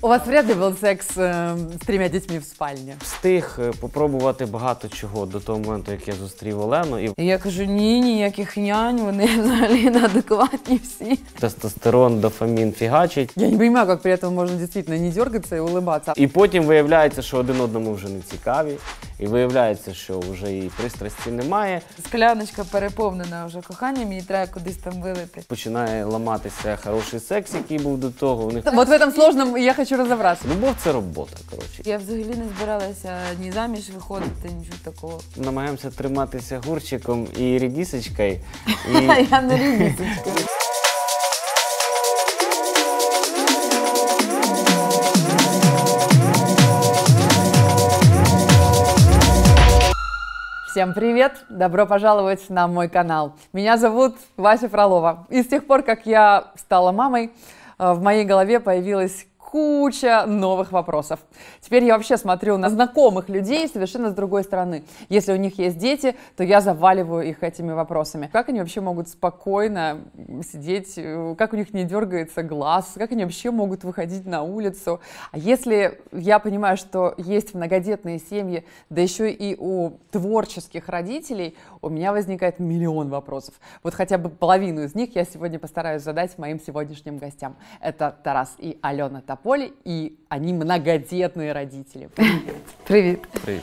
У вас вряд ли був секс е, з трьома дітьми в спальні. Встиг спробувати е, багато чого до того моменту, як я зустрів Олену, і я кажу, ні, ніяких нянь, вони взагалі неадекватні всі. тестостерон, дофамін фігачить. Я не понимаю, как при этом можно действительно не дергаться и улыбаться. І потім виявляється, що один одному вже не цікаві, і виявляється, що вже і пристрасті немає. Скляночка переповнена вже коханням, її треба кудись там вилити. Починає ламатися хороший секс, який був до того. У них Вот в этом сложном, я хочу хочу розібратися. Любов ну, це робота, коротше. Я взагалі не збиралася ні заміж виходити, нічого такого. Намагаємося триматися гурчиком і рідісочкою. І... Я не рідісочка. Всем привет! Добро пожаловать на мой канал. Меня зовут Вася Фролова. И с тех пор, как я стала мамой, э, в моей голове появилась куча новых вопросов. Теперь я вообще смотрю на знакомых людей совершенно с другой стороны. Если у них есть дети, то я заваливаю их этими вопросами. Как они вообще могут спокойно сидеть, э, как у них не дергается глаз, как они вообще могут выходить на улицу. А если я понимаю, что есть многодетные семьи, да еще и у творческих родителей, у меня возникает миллион вопросов. Вот хотя бы половину из них я сегодня постараюсь задать моим сегодняшним гостям. Это Тарас и Алена Топор. Тополь и они многодетные родители. Привет. Привет.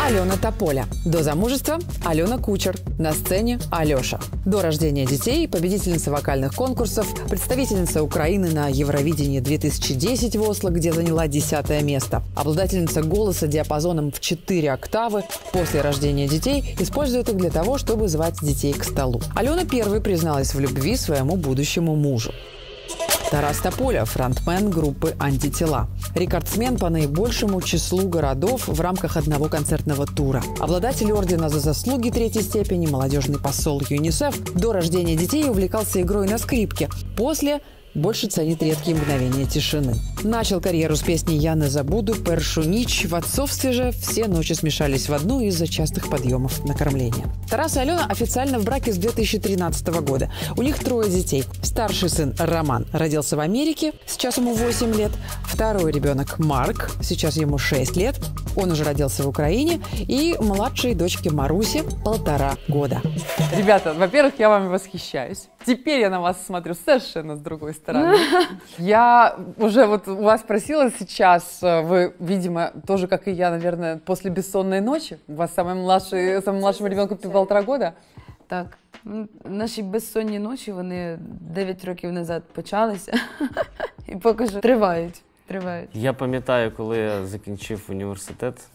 Алена Тополя. До замужества Алена Кучер. На сцене Алеша. До рождения детей победительница вокальных конкурсов, представительница Украины на Евровидении 2010 в Осло, где заняла десятое место. Обладательница голоса диапазоном в 4 октавы после рождения детей использует их для того, чтобы звать детей к столу. Алена первой призналась в любви своему будущему мужу. Тарас Тополя, фронтмен группы «Антитела». Рекордсмен по наибольшему числу городов в рамках одного концертного тура. Обладатель ордена за заслуги третьей степени, молодежный посол ЮНИСЕФ, до рождения детей увлекался игрой на скрипке. После больше ценит редкие мгновения тишины. Начал карьеру с песни Я не забуду першу ніч в отцовстве же все ночи смешались в одну из-за частых подъемов на кормление. Тарас и Алена официально в браке с 2013 года. У них трое детей. Старший сын Роман родился в Америке, сейчас ему 8 лет. Второй ребенок Марк, сейчас ему 6 лет. Он уже родился в Украине. И младшей дочке Марусе полтора года. Ребята, во-первых, я вам восхищаюсь. Теперь я на вас смотрю совершенно с другой стороны. Я уже вот у вас спросила сейчас, э, вы, видимо, тоже, как и я, наверное, после бессонной ночи, у вас самый младший, ну, самому младшему ребенку полтора года, Так, ну, наші безсонні ночі вони 9 років назад почалися і поки що тривають. тривають? Я пам'ятаю, коли я закінчив університет,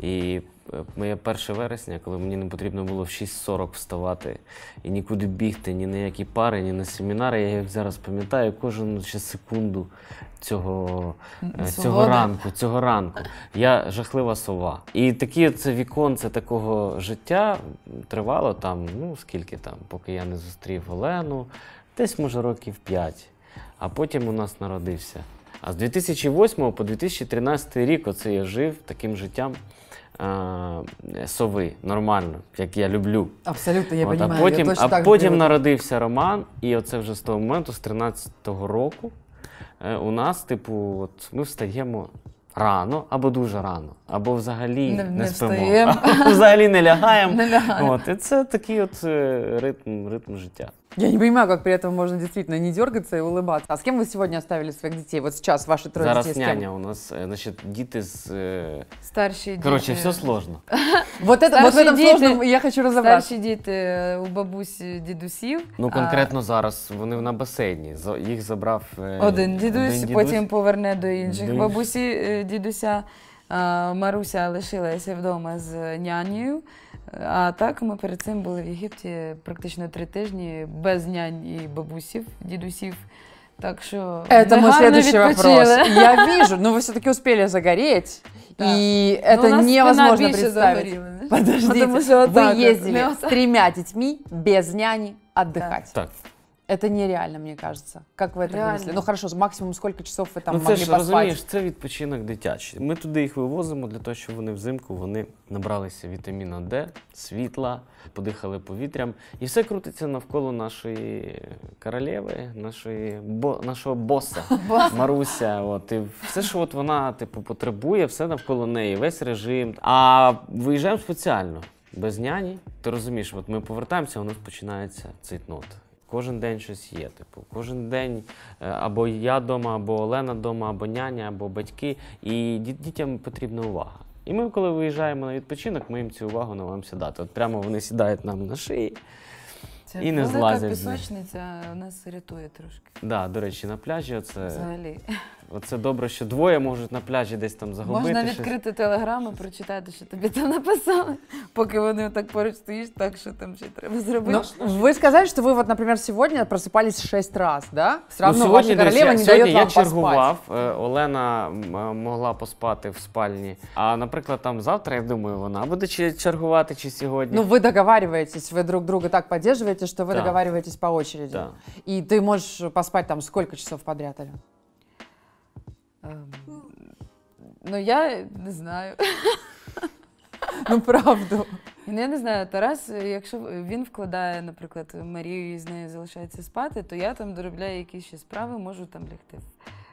і е, моє перше вересня, коли мені не потрібно було в 6.40 вставати і нікуди бігти, ні на які пари, ні на семінари. Я як зараз пам'ятаю кожну ще секунду цього е, цього ранку. Цього ранку. Я жахлива сова. І такі це віконце такого життя тривало там, ну скільки там, поки я не зустрів Олену, десь може років 5. А потім у нас народився. А з 2008 по 2013 рік оце я жив таким життям а, сови, нормально, як я люблю. Абсолютно, я От, А потім я а потім народився роман, і оце вже з того моменту, з 13-го року, е, у нас, типу, от ми встаємо рано або дуже рано, або взагалі не, Не- не спимо, або взагалі не лягаємо. Не лягаємо. От, і це такий от е, ритм, ритм життя. Я не понимаю, как при этом можно действительно не дергаться и улыбаться. А с кем вы сегодня оставили своих детей? Вот сейчас ваши трое Зараз детей. няня у нас, э, значит, діти з... е, э, Старші Короче, все сложно. Вот это, вот в этом сложном я хочу разобраться. Старші діти э, у бабусі дідусів. Ну, конкретно зараз вони на басейні. Їх забрав е, Один дідусь, один потім поверне до інших Дідусь. бабусі е, дідуся. А, Маруся лишилася вдома з нянею. А так ми перед цим були в Єгипті практично три тижні без нянь і бабусів, дідусів. Так что это мой следующий відпочили. вопрос. Я вижу, но ну, вы все-таки успели загореть, ну, да. и но это невозможно представить. Подождите, Потому что вот вы ездили с тремя детьми без няни отдыхать. Да. Так. Это нереально, мені кажеться. Як ви це винесли? Ну хорошо, максимум скільки часов ви там ну, могли поспати? Ну це ж, розумієш, це відпочинок дитячий. Ми туди їх вивозимо для того, щоб вони взимку вони набралися вітаміна Д, світла, подихали повітрям, і все крутиться навколо нашої королеви, нашої бо нашого боса Маруся. От і все, що от вона типу потребує, все навколо неї, весь режим. А виїжджаємо спеціально без няні. Ти розумієш, от ми повертаємося, у нас починається цей нот. Кожен день щось є. Типу, кожен день е, або я вдома, або Олена вдома, або няня, або батьки. І дітям потрібна увага. І ми, коли виїжджаємо на відпочинок, ми їм цю увагу намагаємося дати. От прямо вони сідають нам на шиї Ця і не злазять. Велика пісочниця нас рятує трошки. Так, да, до речі, на пляжі це взагалі. Оце добре, що двоє можуть на пляжі десь там загубити. Можна щось. відкрити телеграму, прочитати, що тобі там написали, поки вони так поруч стоїш, так що там ще треба зробити. Ну, ви сказали, что вы, вот, например, сегодня просыпались шесть раз, да? Все ну, равно ваша королева не дает сьогодні я вам чергував. е, Олена е, могла поспати в спальні. А наприклад, там завтра я думаю, вона буде чергувати, чи сьогодні. Ну, вы договариваетесь, вы друг друга так поддерживаете, что вы Да. договариваетесь по очереди. Да. И ты можешь поспать там сколько часов подряд, Ален? Ем, ну, я не знаю. Ну, правду. Ну, я не знаю, Тарас, якщо він вкладає, наприклад, Марію і з нею залишається спати, то я там доробляю якісь ще справи, можу там лягти. в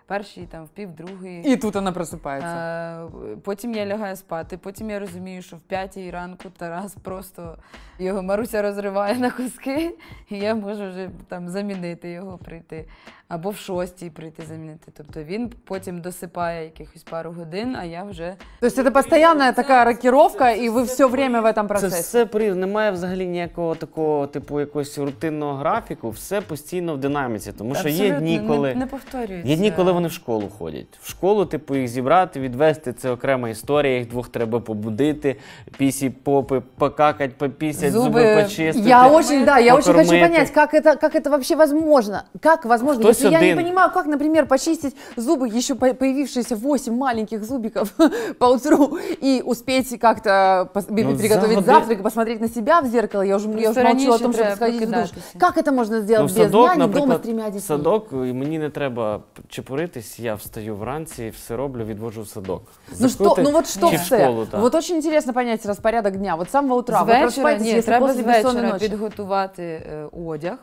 Перший там в пів другої. І тут вона просипається. А, Потім я лягаю спати. Потім я розумію, що в п'ятій ранку Тарас просто його Маруся розриває на куски, і я можу вже там замінити його прийти або в шостій прийти замінити. Тобто він потім досипає якихось пару годин, а я вже. Тобто це постійна така рокіровка, і ви все время в цьому процесі? Це все при немає взагалі ніякого такого, типу, якогось рутинного графіку, все постійно в динаміці. Тому що є дні, коли не, не повторюється. Є дні, коли вони в школу ходять. В школу, типу, їх зібрати, відвести це окрема історія. Їх двох треба побудити, пісі, попи, покакать, попісять, зуби, зуби почистити. Я очень, да, я очень хочу зрозуміти, як це как это вообще возможно. Как возможно? плюс Но один. Я не понимаю, как, например, почистить зубы, еще появившиеся 8 маленьких зубиков по утру, и успеть как-то ну, приготовить завод... завтрак, посмотреть на себя в зеркало. Я уже, я вже молчу о том, щоб сходить в душ. Как это можно сделать ну, без няні дома с тремя дітьми? Садок, і мені не треба чепуритись, я встаю вранці, все роблю, відвожу в садок. Ну, що, ну вот що все? Вот очень интересно понять распорядок дня. Вот с самого утра. З вечора, ні, треба з вечора підготувати е, одяг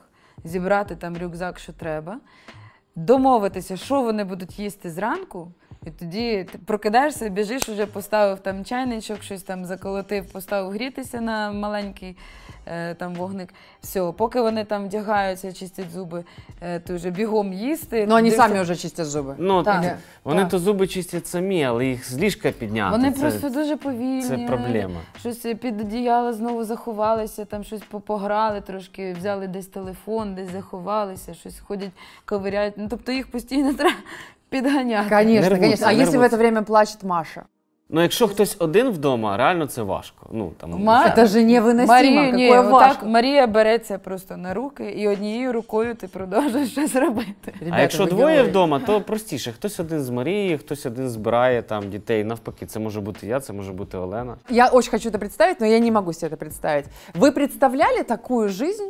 зібрати там рюкзак, що треба, домовитися, що вони будуть їсти зранку, і тоді ти прокидаєшся, біжиш, вже поставив там чайничок, щось там заколотив, поставив грітися на маленький е, там вогник. Все, поки вони там вдягаються, чистять зуби, е, ти вже бігом їсти. Ну, вони самі вже чистять зуби. Ну, Так. вони Так. то зуби чистять самі, але їх з ліжка підняти. Вони це, просто дуже повільні. це проблема. Щось під одіяло знову заховалися, там щось по- пограли трошки, взяли десь телефон, десь заховалися, щось ходять, ковиряють. Ну, тобто їх постійно треба Подгоняться. Конечно, конечно. А если в это время плачет Маша? Ну, якщо хтось один вдома, реально це важко. Ну там Ма... це ну, ж не виносимо, Так, Марія береться просто на руки і однією рукою ти продовжуєш щось робити. Ребята, якщо двоє говорите. вдома, то простіше. Хтось один з Марії, хтось один збирає там дітей. Навпаки, це може бути я, це може бути Олена. Я дуже хочу це представити, але я не можу себе це представити. Ви представляли таку життя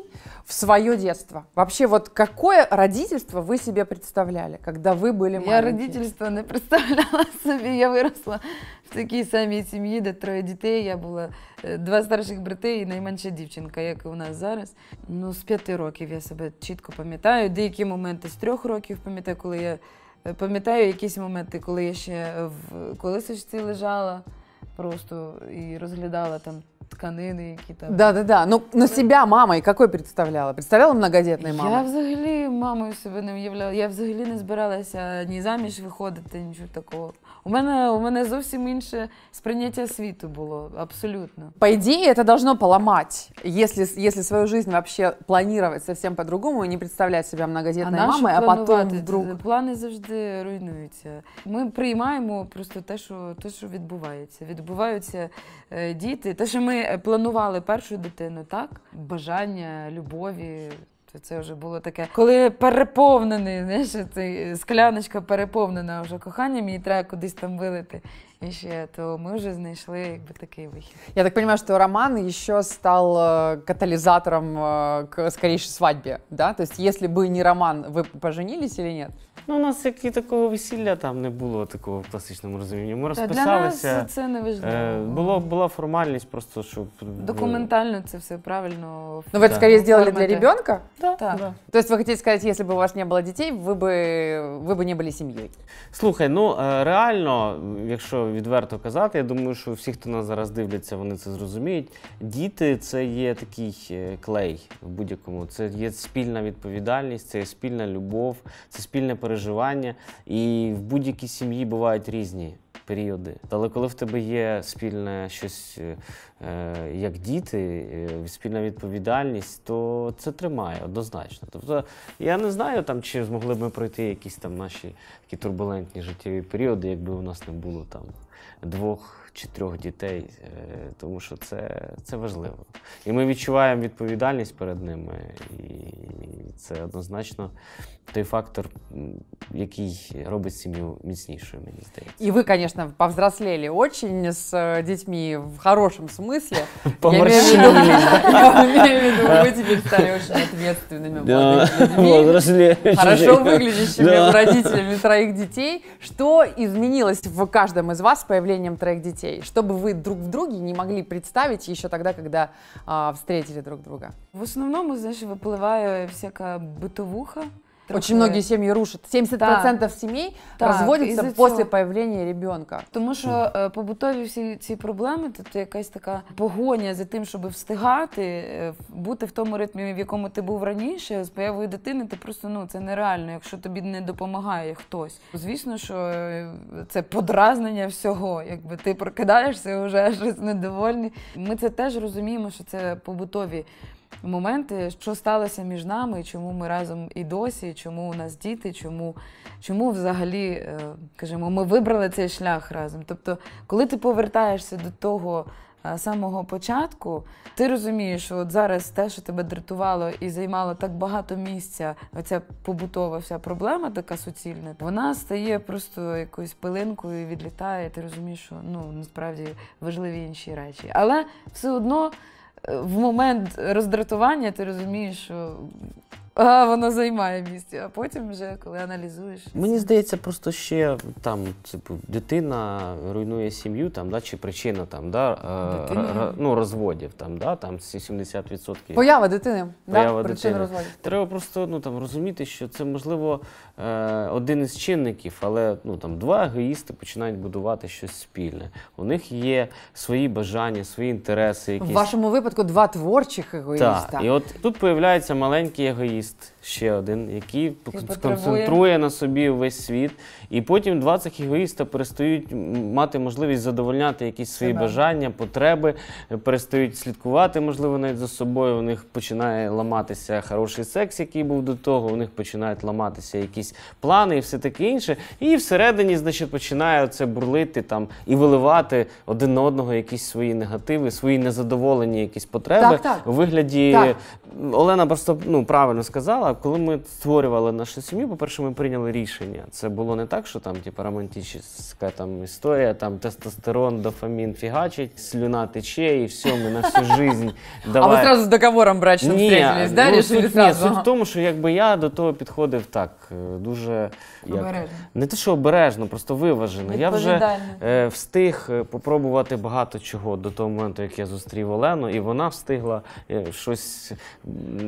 в своє дитинство? Вообще, вот какое родительство ви себе представляли, коли ви були маленькими? Я родительство не представляла собі, я виросла такій самій сім'ї, де троє дітей. Я була е, два старших брати і найменша дівчинка, як і у нас зараз. Ну, з п'яти років я себе чітко пам'ятаю. Деякі моменти з трьох років пам'ятаю, коли я е, пам'ятаю якісь моменти, коли я ще в колисочці лежала просто і розглядала там тканини, які там. Да, да, да. Ну, на себя мама какой представляла? Представляла многодетной мамою? Я взагалі мамою себе не уявляла. Я взагалі не збиралася ні заміж виходити, нічого такого. У мене у мене зовсім інше сприйняття світу було абсолютно. По идее, это должно поломать, если, если свою жизнь вообще планировать совсем по-другому і не представлять себе многодетной а мамой, а потом вдруг. Плани завжди руйнуються. Ми приймаємо просто те, що те, що відбувається. Відбуваються е, діти. Те, що ми е, планували першу дитину, так бажання, любові, то це вже було таке, коли переповнений, знаєш, цей скляночка переповнена вже коханням, її треба кудись там вилити еще, то мы уже знайшли якби, такий вихід. Я так понимаю, что роман еще став э, катализатором э, к скорейшей свадьбе, да? То есть, если не роман, вы поженились или нет? Ну, у нас як і такого весілля там не було такого в класичному розумінні. Ми Та для нас э, це не важливо. Було, була формальність, просто щоб. Документально це все правильно. Ну, вы это Да. скорее сделали для Форматы. ребенка? Да, Так. да. То есть вы хотите сказать, если бы у вас не было детей, вы бы, вы бы не были семьей? Слухай, ну реально, якщо відверто казати. Я думаю, що всі, хто нас зараз дивляться, вони це зрозуміють. Діти це є такий е, клей в будь-якому. Це є спільна відповідальність, це є спільна любов, це спільне переживання. І в будь-якій сім'ї бувають різні. Періоди, але коли в тебе є спільне щось е, е, як діти, спільна відповідальність, то це тримає однозначно. Тобто я не знаю, там чи змогли б ми пройти якісь там наші такі турбулентні життєві періоди, якби у нас не було там двох чи трьох дітей, е, тому що це це важливо. І ми відчуваємо відповідальність перед ними, і це однозначно той фактор, який робить сім'ю міцнішою, мені здається. І ви, звісно, повзрослели очень з э, дітьми в хорошому смислі. Я в виду, ви теперь стали очень ответственными людьми, хорошо выглядящими родителями троих детей. Что изменилось в каждом из вас с появлением троих детей? Чтобы вы друг в друге не могли представить еще тогда, когда а, встретили друг друга? В основном, знаешь, выплываю всякая бытовуха, Очень многі сім'ї рушать. 70% так. сімей так, розводяться после появлення ребенка. Тому що е, побутові всі ці проблеми, тобто якась така погоня за тим, щоб встигати, е, бути в тому ритмі, в якому ти був раніше, з появою дитини, ти просто ну це нереально, якщо тобі не допомагає хтось. Звісно, що е, це подразнення всього. Якби ти прокидаєшся, вже щось недовольний. Ми це теж розуміємо, що це побутові моменти, що сталося між нами, чому ми разом і досі, чому у нас діти, чому чому взагалі, е, кажімо, ми вибрали цей шлях разом. Тобто, коли ти повертаєшся до того е, самого початку, ти розумієш, що от зараз те, що тебе дратувало і займало так багато місця, оця побутова вся проблема, така суцільна, вона стає просто якоюсь пилинкою, і відлітає. і Ти розумієш, що ну насправді важливі інші речі, але все одно в момент роздратування ти розумієш, що а воно займає місце. А потім, вже коли аналізуєш, мені здається, просто ще там, типу, дитина руйнує сім'ю, там да чи причина там да е, ну, розводів, там да там 70%. Поява дитини, Поява да? причина розводів. Треба просто ну там розуміти, що це можливо е, один із чинників, але ну там два егоїсти починають будувати щось спільне. У них є свої бажання, свої інтереси. якісь. В вашому випадку два творчих егоїста. Так, І от тут з'являється маленький егоїст міст ще один, який сконцентрує на собі весь світ. І потім два цих егоїста перестають мати можливість задовольняти якісь свої Себе. бажання, потреби, перестають слідкувати, можливо, навіть за собою. У них починає ламатися хороший секс, який був до того. У них починають ламатися якісь плани і все таке інше. І всередині, значить, починає це бурлити там і виливати один на одного якісь свої негативи, свої незадоволені, якісь потреби так, так. у вигляді так. Олена просто ну правильно сказала коли ми створювали нашу сім'ю, по-перше, ми прийняли рішення. Це було не так, що там типу, романтична там, історія, там тестостерон, дофамін фігачить, слюна тече, і все, ми на всю життя. А ви одразу з договором брачним встретились, да? Ну, суть, ні, суть в тому, що якби я до того підходив так, е, дуже як, обережно. не те, що обережно, просто виважено. Я вже е, встиг е, попробувати багато чого до того моменту, як я зустрів Олену, і вона встигла е, щось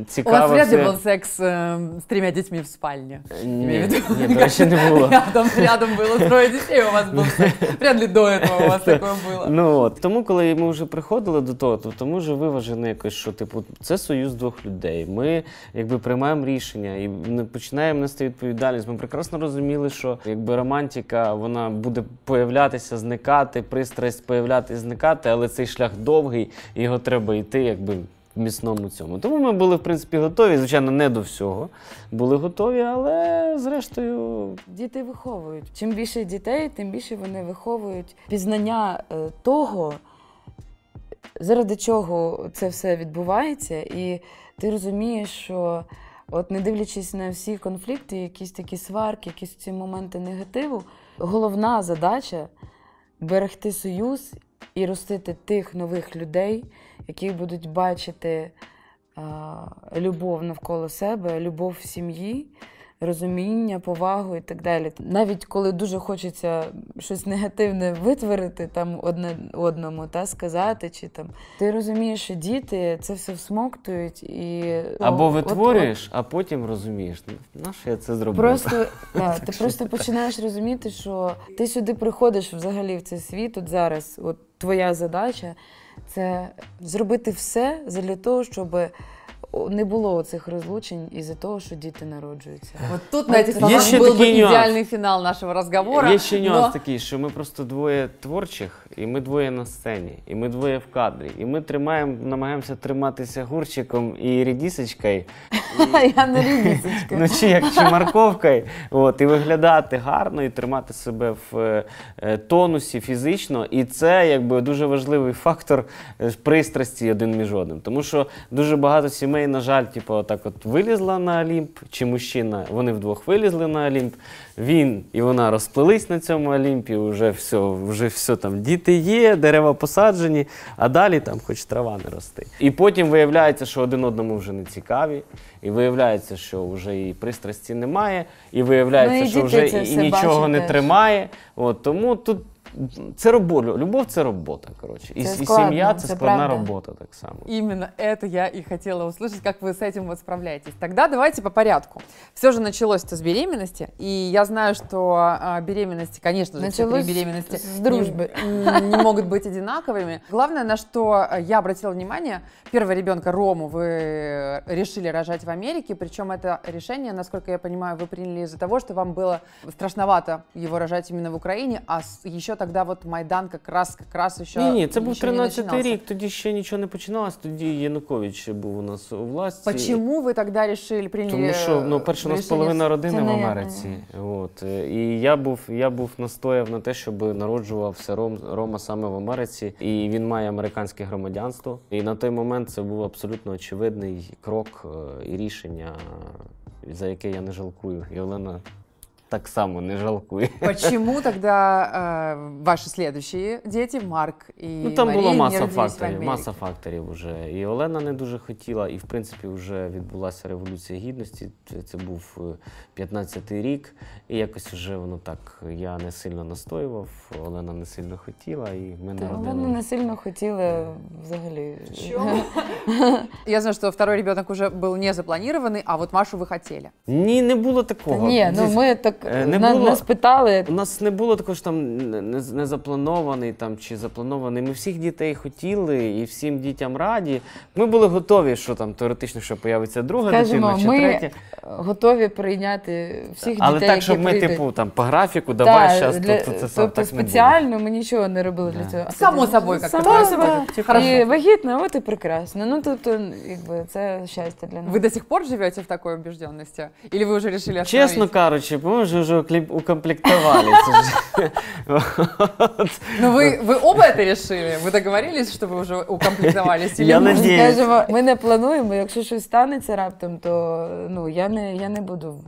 цікаве. У вас ряди був секс е, з трьома дітьми в спальне. Э, нет, нет не было. Рядом, рядом было троє дітей у вас був Вряд ли до этого у вас такого було. Ну от. Тому, коли ми вже приходили до того, то тому вже виважено якось, що типу, це союз двох людей. Ми якби приймаємо рішення і починаємо нести відповідальність. Ми прекрасно розуміли, що якби романтика вона буде появлятися, зникати, пристрасть появлятися, зникати, але цей шлях довгий, його треба йти, якби міцному цьому. Тому ми були, в принципі, готові. Звичайно, не до всього були готові, але зрештою. Діти виховують. Чим більше дітей, тим більше вони виховують пізнання е, того, заради чого це все відбувається, і ти розумієш, що. От, не дивлячись на всі конфлікти, якісь такі сварки, якісь ці моменти негативу, головна задача берегти союз і ростити тих нових людей, які будуть бачити любов навколо себе, любов в сім'ї, розуміння, повагу і так далі. Навіть коли дуже хочеться щось негативне витворити там одне одному, та сказати, чи там ти розумієш, що діти це все всмоктують і ну, або витворюєш, а потім розумієш, «Ну, нащо я це зробив. Просто так, ти просто починаєш розуміти, що ти сюди приходиш взагалі в цей світ от зараз. От твоя задача це зробити все для того, щоб не було цих розлучень із-за того, що діти народжуються. Е. От тут е, навіть цих ще був би ідеальний фінал нашого розговору. Є ще нюанс но... такий, що ми просто двоє творчих, і ми двоє на сцені, і ми двоє в кадрі. І ми тримаємо, намагаємося триматися гурчиком і рідісочкою. Я не рідісочка. Ну чи як чи морковкою. От, і виглядати гарно, і тримати себе в е, тонусі фізично. І це якби дуже важливий фактор пристрасті один між одним. Тому що дуже багато сімей неї, на жаль, типу, так от вилізла на Олімп, чи мужчина, вони вдвох вилізли на Олімп. Він і вона розплились на цьому Олімпі, вже все, вже все там, діти є, дерева посаджені, а далі там хоч трава не рости. І потім виявляється, що один одному вже не цікаві, і виявляється, що вже і пристрасті немає, і виявляється, ну, і що вже і, і нічого не тримає. От Тому тут. Це робота. Любов це робота. коротше. І, і сім'я це, це складна правда. робота так само. Именно это я и хотела услышать, как вы с этим вот справляетесь. Тогда давайте по порядку. Все же началось-то с беременности, и я знаю, что а, беременности, конечно же, все три Началось беременности с дружбы. не, не могут быть одинаковыми. Главное, на что я обратила внимание, первого ребенка Рому вы решили рожать в Америке, причем это решение, насколько я понимаю, вы приняли из-за того, что вам было страшновато его рожать именно в Украине, а еще так когда вот Майдан как раз как раз ще Ні, ні, це був 13-й рік, тоді ще нічого не починалось, тоді Янукович був у нас у власті. Чому ви тоді вирішили прийняти? Тому що ну, перше, у нас половина родини в Америці. От. І я був, я був настояв на те, щоб народжувався Ром, Рома саме в Америці. І він має американське громадянство. І на той момент це був абсолютно очевидний крок е, і рішення, за яке я не жалкую. І Олена так само не жалкує. Почему тогда э, ваши следующие дети, Марк і Ну там Мария, була маса факторів. Маса факторів уже. І Олена не дуже хотіла, і в принципі вже відбулася революція гідності. Це, це був 15-й е, рік, і якось вже воно так. Я не сильно настоював, Олена не сильно хотіла, і мене Та, родила. Олена не сильно хотіла взагалі. Чому? Я знаю, що второй ребенок уже був не запланірований, а от Машу ви хотіли. Ні, не було такого. Ні, ну ми так Е, не було, нас питали. У нас не було також там не, не запланований там чи запланований. Ми всіх дітей хотіли і всім дітям раді. Ми були готові, що там теоретично що появиться друга Скажімо, дитина, чи ми третя. Готові прийняти всіх Але дітей. Але так, щоб які ми, прийдуть. типу, там по графіку, давай зараз тут, тут це тобто, так спеціально не ми нічого не робили для цього. Само собою, як Само собою. Типу, і вагітна, от і прекрасно. Ну тобто, якби це щастя для нас. Ви до сих пор живете в такій убіжденності? Чесно кажучи, ми же уже укомплектовались. Ну вы, вы оба це решили? Ви договорились, що ви вже укомплектувалися? Я надіюсь. Ми не плануємо, якщо щось станеться раптом, то ну, я не, я не буду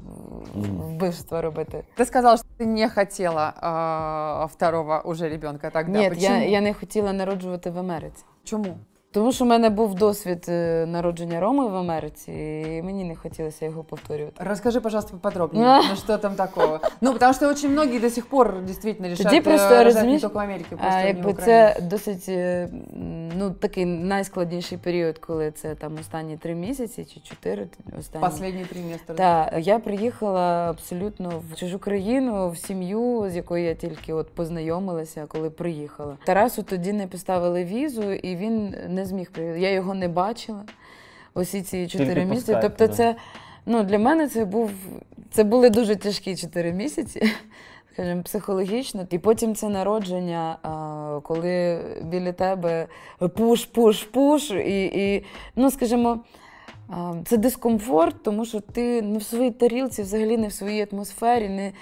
вбивство робити. Ти сказала, що ти не хотіла а, второго уже ребенка тогда. Ні, я, я не хотіла народжувати в Америці. Чому? Тому що в мене був досвід е, народження Роми в Америці, і мені не хотілося його повторювати. Розкажи, пожалуйста, поподробнее, ну, що там такого. Ну, тому що дуже многие до сих пор дійсно рішають е, просто, розумієш, тільки в Америці, просто якби в Це досить е, ну, такий найскладніший період, коли це там останні три місяці чи чотири. останні. Последній триместр. Так, я приїхала абсолютно в чужу країну, в сім'ю, з якою я тільки от познайомилася, коли приїхала. Тарасу тоді не поставили візу, і він не зміг приїхати. Я його не бачила усі ці чотири місяці. Тобто, це ну, для мене це був це були дуже тяжкі чотири місяці, скажімо, психологічно. І потім це народження, коли біля тебе пуш-пуш-пуш, і, і ну, скажімо. Це дискомфорт, тому що ти не в своїй тарілці, взагалі не в своїй атмосфері. не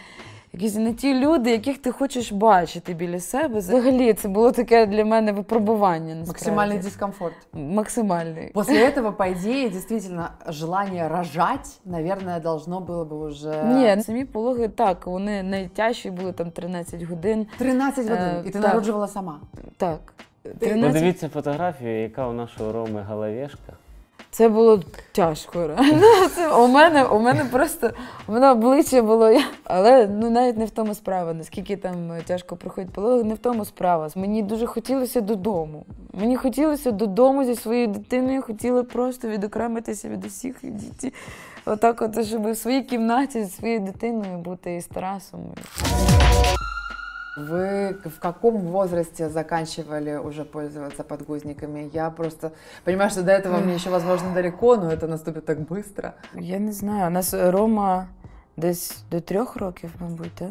якісь не ті люди, яких ти хочеш бачити біля себе. Взагалі це було таке для мене випробування. Насправді. Максимальний дискомфорт. Максимальний, После этого, по идее, действительно, желание рожать, наверное, должно было бы уже. Ні, ну, самі пологи так, вони найтяжчі були там 13 годин. 13 годин, Е, і ти так. народжувала сама. Так. Подивіться фотографію, яка у нашого Роми Головешка. Це було тяжко. Це У мене у мене просто у мене обличчя було. Але ну навіть не в тому справа, наскільки там тяжко проходить пологи, не в тому справа. Мені дуже хотілося додому. Мені хотілося додому зі своєю дитиною, хотіла просто відокремитися від усіх дітей. Отак, от щоб в своїй кімнаті зі своєю дитиною бути і з Тарасом. Вы в каком возрасте заканчивали уже пользоваться подгузниками? Я просто понимаю, что до этого мне еще, возможно, далеко, но это наступит так быстро. Я не знаю. У нас э, Рома десь до трьох років, мабуть, да?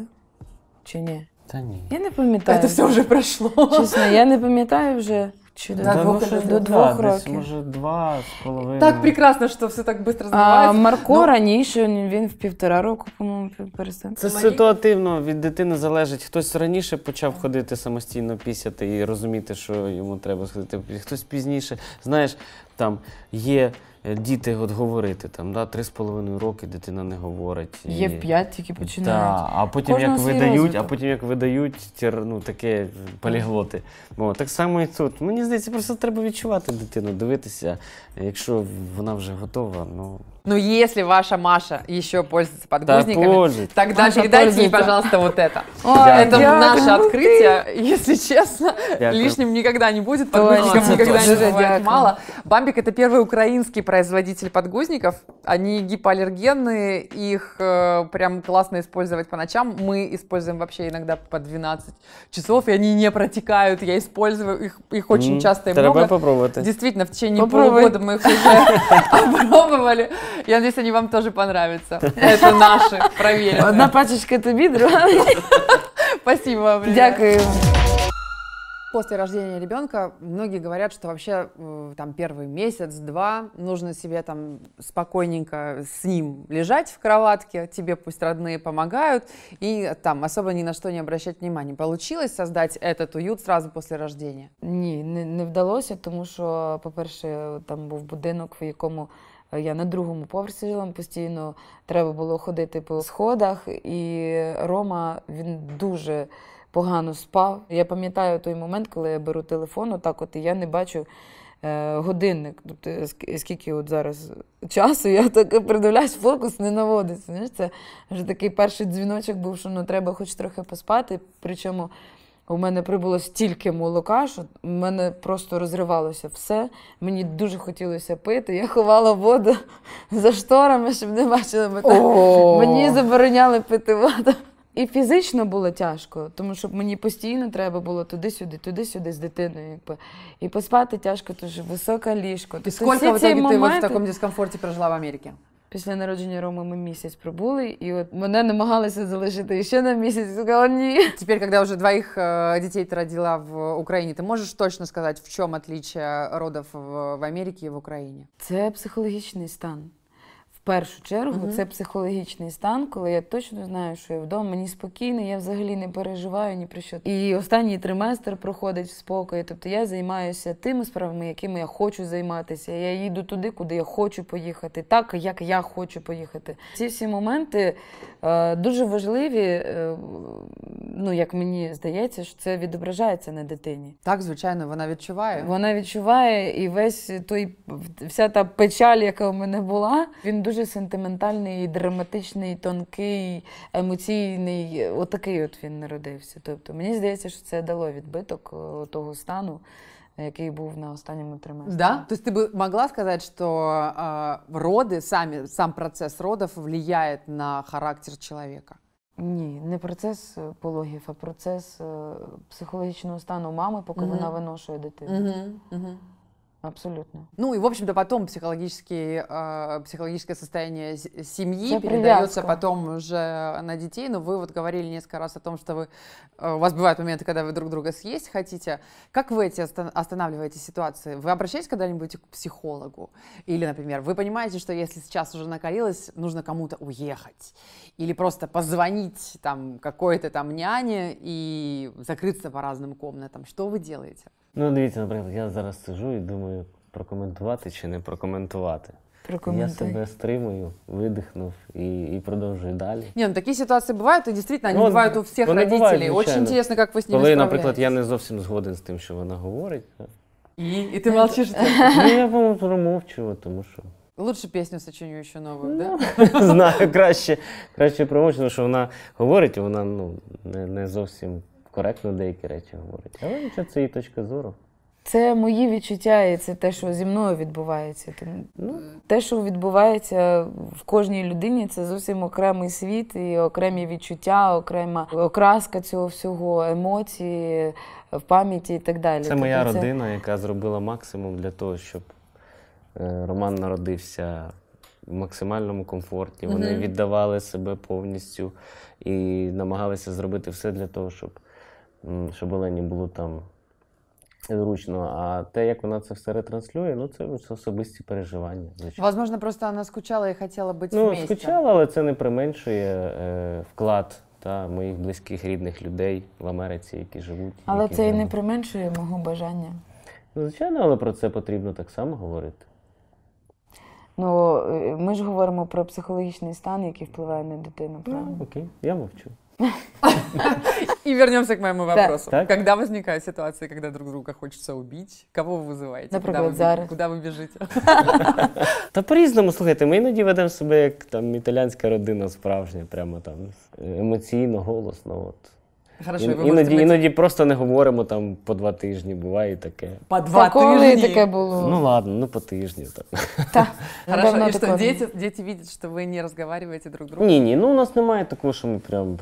Чи не? Та ні. Я не пам'ятаю. Це все вже пройшло. Чесно, я не пам'ятаю вже. Чи до да, двох, ну, до двох да, років. Десь, може, два з половиною. Так прекрасно, що все так швидко забувається. А, Марко ну, раніше він в півтора року, по-моєму, перестав. Це ситуативно від дитини залежить. Хтось раніше почав ходити самостійно пісяти і розуміти, що йому треба сходити. Хтось пізніше. Знаєш, там є Е, діти от говорити там, да, три з половиною роки дитина не говорить. Є в п'ять тільки починають. Да, а потім Кожного як видають, розвиток. а потім як видають ті, ну, таке поліглоти. О, так само і тут. Мені здається, просто треба відчувати дитину, дивитися. Якщо вона вже готова, ну. Но ну, если ваша Маша еще пользуется подгузниками, да, тогда Маша передайте пользуется. ей, пожалуйста, вот это. это наше открытие, если честно. Лишним никогда не будет, подгузников никогда не бывает мало. Бамбик – это первый украинский производитель подгузников. Они гипоаллергенные, их э, прям классно использовать по ночам. Мы используем вообще иногда по 12 часов, и они не протекают. Я использую их, их очень часто и много. Попробовать. Действительно, в течение полугода мы их уже опробовали. Я надеюсь, они вам тоже понравятся. Это наши, проверим. Одна пачечка это друга. Спасибо вам, Дякую. После рождения ребенка многие говорят, что вообще э, там первый месяц-два нужно себе там спокойненько с ним лежать в кроватке, тебе пусть родные помогают, и там особо ни на что не обращать внимания. Получилось создать этот уют сразу после рождения? Ні, не, не вдалося, тому що, по-перше, там був будинок, в якому Е, я на другому поверсі жила, постійно треба було ходити по сходах, і Рома він дуже погано спав. Я пам'ятаю той момент, коли я беру телефон, отак от і я не бачу. Е, годинник, тобто скільки от зараз часу, я так придивляюсь, фокус не наводиться. Знаєш, Це вже такий перший дзвіночок був, що ну треба хоч трохи поспати. Причому у мене прибуло стільки молока, що в мене просто розривалося все. Мені дуже хотілося пити. Я ховала воду за шторами, щоб не бачили мене. Мені забороняли пити воду. І фізично було тяжко, тому що мені постійно треба було туди-сюди, туди-сюди з дитиною. Якби. І поспати тяжко, дуже високе ліжко. І тобто скільки ти в такому дискомфорті прожила в Америці? Після народження Роми ми місяць пробули, і от мене намагалися залишити ще на місяць. Я сказала, ні. Теперь, когда уже двоих е, детей ты родила в Україні, ти можеш точно сказати, в чому отличие родов в Америці и в Україні? Це психологічний стан першу чергу це психологічний стан, коли я точно знаю, що я вдома, мені спокійно, я взагалі не переживаю ні про що. І останній триместр проходить в спокої. Тобто я займаюся тими справами, якими я хочу займатися. Я їду туди, куди я хочу поїхати, так як я хочу поїхати. Ці всі моменти е, дуже важливі, е, ну як мені здається, що це відображається на дитині. Так, звичайно, вона відчуває. Вона відчуває і весь той вся та печаль, яка у мене була, він дуже дуже сентиментальний, драматичний, тонкий, емоційний. Отакий от, він народився. Тобто, мені здається, що це дало відбиток е, того стану. Який був на останньому триместрі. Да? То есть ты могла сказати, що э, е, роды, сами, сам процес родов влияет на характер чоловіка? Ні, не процес е, пологів, а процес е, психологічного стану мами, поки угу. вона виношує дитину. Угу, угу. Абсолютно. Ну и, в общем-то, потом психологический, э, а, психологическое состояние семьи Все передается привязка. потом уже на детей. Но вы вот говорили несколько раз о том, что вы, э, у вас бывают моменты, когда вы друг друга съесть хотите. Как вы эти останавливаете ситуации? Вы обращаетесь когда-нибудь к психологу? Или, например, вы понимаете, что если сейчас уже накалилось, нужно кому-то уехать? Или просто позвонить там какой-то там няне и закрыться по разным комнатам? Что вы делаете? Ну, дивіться, наприклад, я зараз сижу і думаю, прокоментувати чи не прокоментувати. Я себе стримую, видихнув і, и продовжую далі. Ні, ну такі ситуації бувають, і дійсно они Ну, бывают у всіх вони бувають, родителей. Очень звичайно. интересно, как вы с ними Коли, наприклад, я не зовсім згоден з тим, що вона говорить, І и ты молчишь. ну я вам промовчу, тому що Лучше песню сочиню еще новую, да? Ну, знаю краще, краще промовчу, тому що вона говорить, вона ну, не, не зовсім коректно деякі речі говорить. Але нічого, це її точка зору. Це мої відчуття, і це те, що зі мною відбувається. ну, те, що відбувається в кожній людині, це зовсім окремий світ, і окремі відчуття, окрема окраска цього всього, емоції в пам'яті і так далі. Це тобто моя Тобто це- родина, яка зробила максимум для того, щоб е, Роман народився в максимальному комфорті. Вони віддавали себе повністю і намагалися зробити все для того, щоб щоб Олені було там зручно. А те, як вона це все ретранслює, ну це особисті переживання. Звичайно. просто вона скучала і хотіла бути Ну, вместе. скучала, але це не применшує е, вклад та моїх близьких рідних людей в Америці, які живуть. Але які це і не применшує мого бажання. Ну, звичайно, але про це потрібно так само говорити. Ну, е, ми ж говоримо про психологічний стан, який впливає на дитину, правильно? Ну, окей, я мовчу. И вернемся к моему вопросу. Так. Когда возникают ситуации, когда друг друга хочеться убить, кого ви визиваєте? Наприклад, куда зараз. Куди ви біжите? Та по-різному, слухайте, ми іноді ведемо себе як там італіянська родина справжня, прямо там емоційно, голосно. От. Хорошо, Ін- іноді, мати- іноді просто не говоримо там по два тижні, буває і таке. По два Такое тижні. таке було. Ну ладно, ну по тижню так. Так. Хорошо, і що такого. дети, дети видят, что вы не разговариваете друг другу. другом? Ні, ні, ну у нас немає такого, що ми прям е,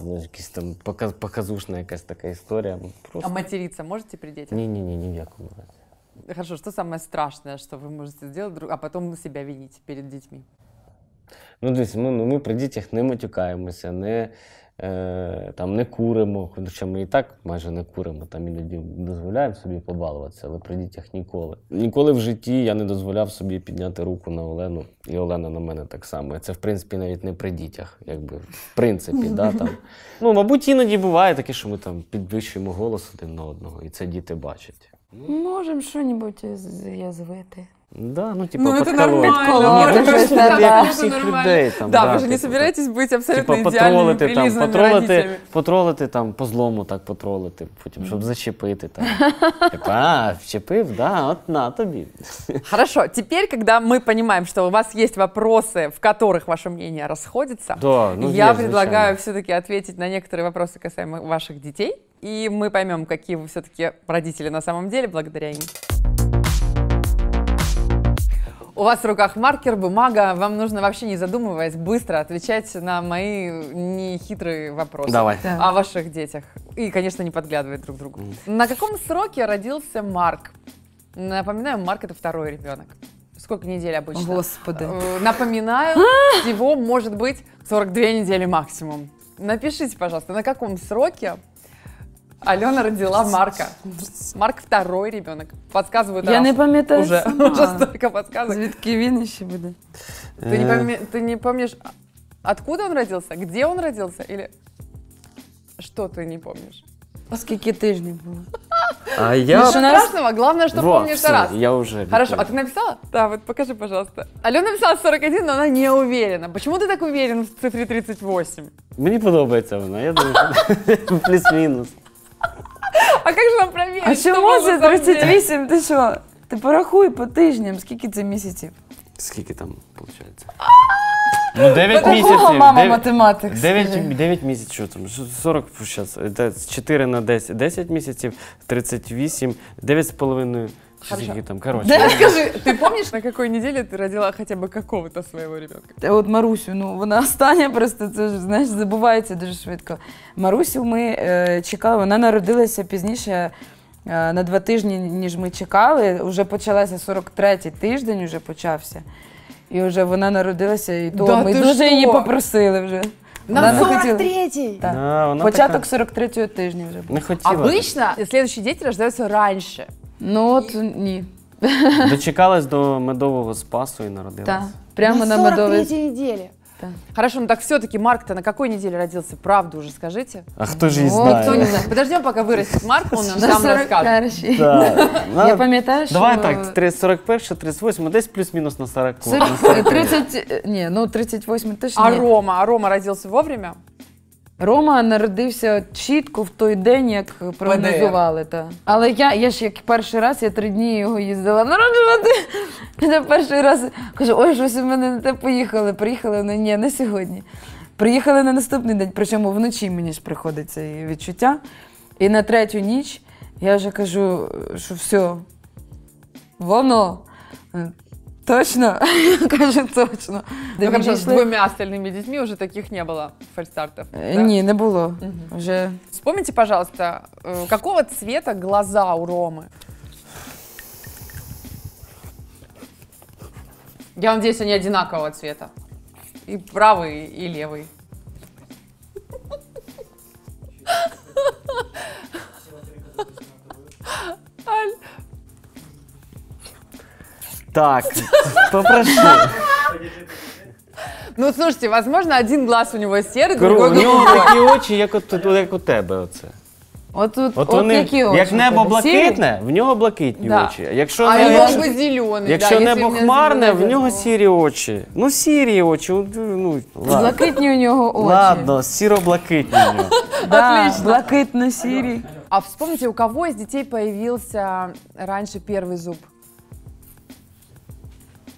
знаєш, якісь там показ- показушна якась така історія. Ми А Просто материться можете при детях? ні, ні, ні, ні в якому разі. Хорошо, что самое страшное, что вы можете сделать, друг- а потом себя винить перед детьми? Ну, дивись, ми, ну, ми при дітях не матюкаємося, не Е, там не куримо, хоча ми і так майже не куримо, там іноді дозволяємо собі побалуватися, але при дітях ніколи. Ніколи в житті я не дозволяв собі підняти руку на Олену, і Олена на мене так само. Це в принципі навіть не при дітях, якби в принципі, да, там. Ну, мабуть, іноді буває таке, що ми там підвищуємо голос один на одного, і це діти бачать. Можемо що щось з'язвити. Да, ну типа ну, это нормально. Нет, ну, это же да, всіх людей. Там, да, да, ви ж не типа, собираетесь быть типа, абсолютно типа, ідеальними потролити, там, потролити, потролити там по злому, так потролити, потім, щоб зачепити там. Типа, а, вчепив, да, от на тобі. Хорошо, теперь, когда мы понимаем, что у вас есть вопросы, в которых ваше мнение расходится, да, ну, я есть, предлагаю все-таки ответить на некоторые вопросы касаемо ваших детей, и мы поймем, какие вы все-таки родители на самом деле благодаря им. У вас в руках маркер, бумага. Вам нужно вообще не задумываясь быстро отвечать на мои нехитрые вопросы. Давай. Да. О ваших детях. И, конечно, не подглядывать друг другу. Mm. На каком сроке родился Марк? Напоминаю, Марк это второй ребенок. Сколько недель обычно? Господи. Э, напоминаю, а! всего может быть 42 недели максимум. Напишите, пожалуйста, на каком сроке Алена родила Марка. Марк второй ребенок. Подсказывают. Я раз. не пам'ятаю Уже, сама. уже столько подсказок. Звідки він еще будет. Ты не, э. пом... Ты не помнишь, а, откуда он родился? Где он родился? Или что ты не помнишь? Скільки тижнів було? А ну я... Ничего страшного, главное, что Во, помнишь всё, раз. я уже... Хорошо, а ты написала? Да, вот покажи, пожалуйста. Алена написала 41, но она не уверена. Почему ты так уверен в цифре 38? Мені подобається вона, я думаю, плюс минус А як же нам провірити? А чому це 38? Ти що? Ти порахуй по тижням, скільки це місяців? Скільки там виходить? Ну, 9 місяців. мама математик? 9, місяців, що там, 40, зараз, 4 на 10, 10 місяців, 38, 9,5 Физики там, короче. Да, скажи, ты помнишь, на какой неделе ты родила хотя бы какого-то своего ребенка? Та от Марусю, ну вона остання просто це ж знаєш, забувається дуже швидко. Марусю ми е, чекали, вона народилася пізніше. Е, на два тижні, ніж ми чекали, вже почалася 43-й тиждень, вже почався. І вже вона народилася, і то Да ми ти дуже що? її попросили вже. На не 43-й! Так. Да, вона Початок 43-го тижня вже був. Не хотіла. Обычно следующие дети рождаются раньше. Ну от ні. Дочекалась до медового спасу і народилась. Так, прямо на, на медовий. недели. Да. Хорошо, ну так все-таки Марк-то на какой неделе родился? Правду уже скажите. А кто же не вот, Кто не знает. Подождем, пока вырастет Марк, он нам сам расскаже. Да. Я ну, пам'ятаю, що... Давай так, 41, 38, десь плюс минус на 40. 40 30, ні, ну 38 точно А Рома, а Рома родился вовремя? Рома народився чітко в той день, як прогнозували. Та. Але я я ж як перший раз, я три дні його їздила народжувати. Я перший раз кажу, ой, щось у мене не те поїхали. Приїхали, ну ні, не сьогодні. Приїхали на наступний день, причому вночі мені ж приходить це відчуття. І на третю ніч я вже кажу, що все, воно. Точно? кажется, точно. Ну, хорошо, з двумя остальными детьми уже таких не было фальстартов. Э, да? Не, не было. Угу. Уже. Вспомните, пожалуйста, э, какого цвета глаза у Ромы? Я надеюсь, они одинакового цвета. И правый, и левый. Аль, Так, попрошу. Ну, слушайте, возможно, один глаз у него серый, Кру... У нього голубой. такі очі, як, от, як у тебе. Оце. От тут От от вони, які очі. як небо блакитне, в нього блакитні Да. очі. Якщо, А не- его якщо, бы небо хмарне, в нього сірі очі. Ну, сірі очі, ну, ладно. Блакитні у нього очі. Ладно, сіро-блакитні. у нього. Да, блакитно-сірі. А вспомните, у кого из детей появился раньше первый зуб?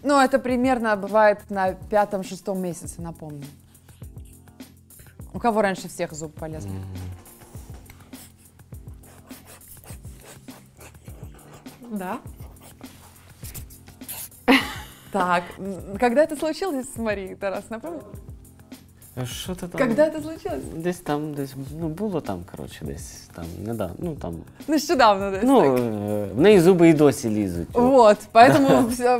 Ну, это примерно бывает на пятом-шестом месяце, напомню. У кого раньше всех зуб полез? Mm -hmm. Да. Так, когда это случилось с Марией, Тарас, напомню? Що ти там? Когда это случилось? Десь там, десь ну, було там, коротше, десь там, недавно, ну там. Нещодавно десь. Ну, так. Е, в неї зуби і досі лізуть. Вот, поэтому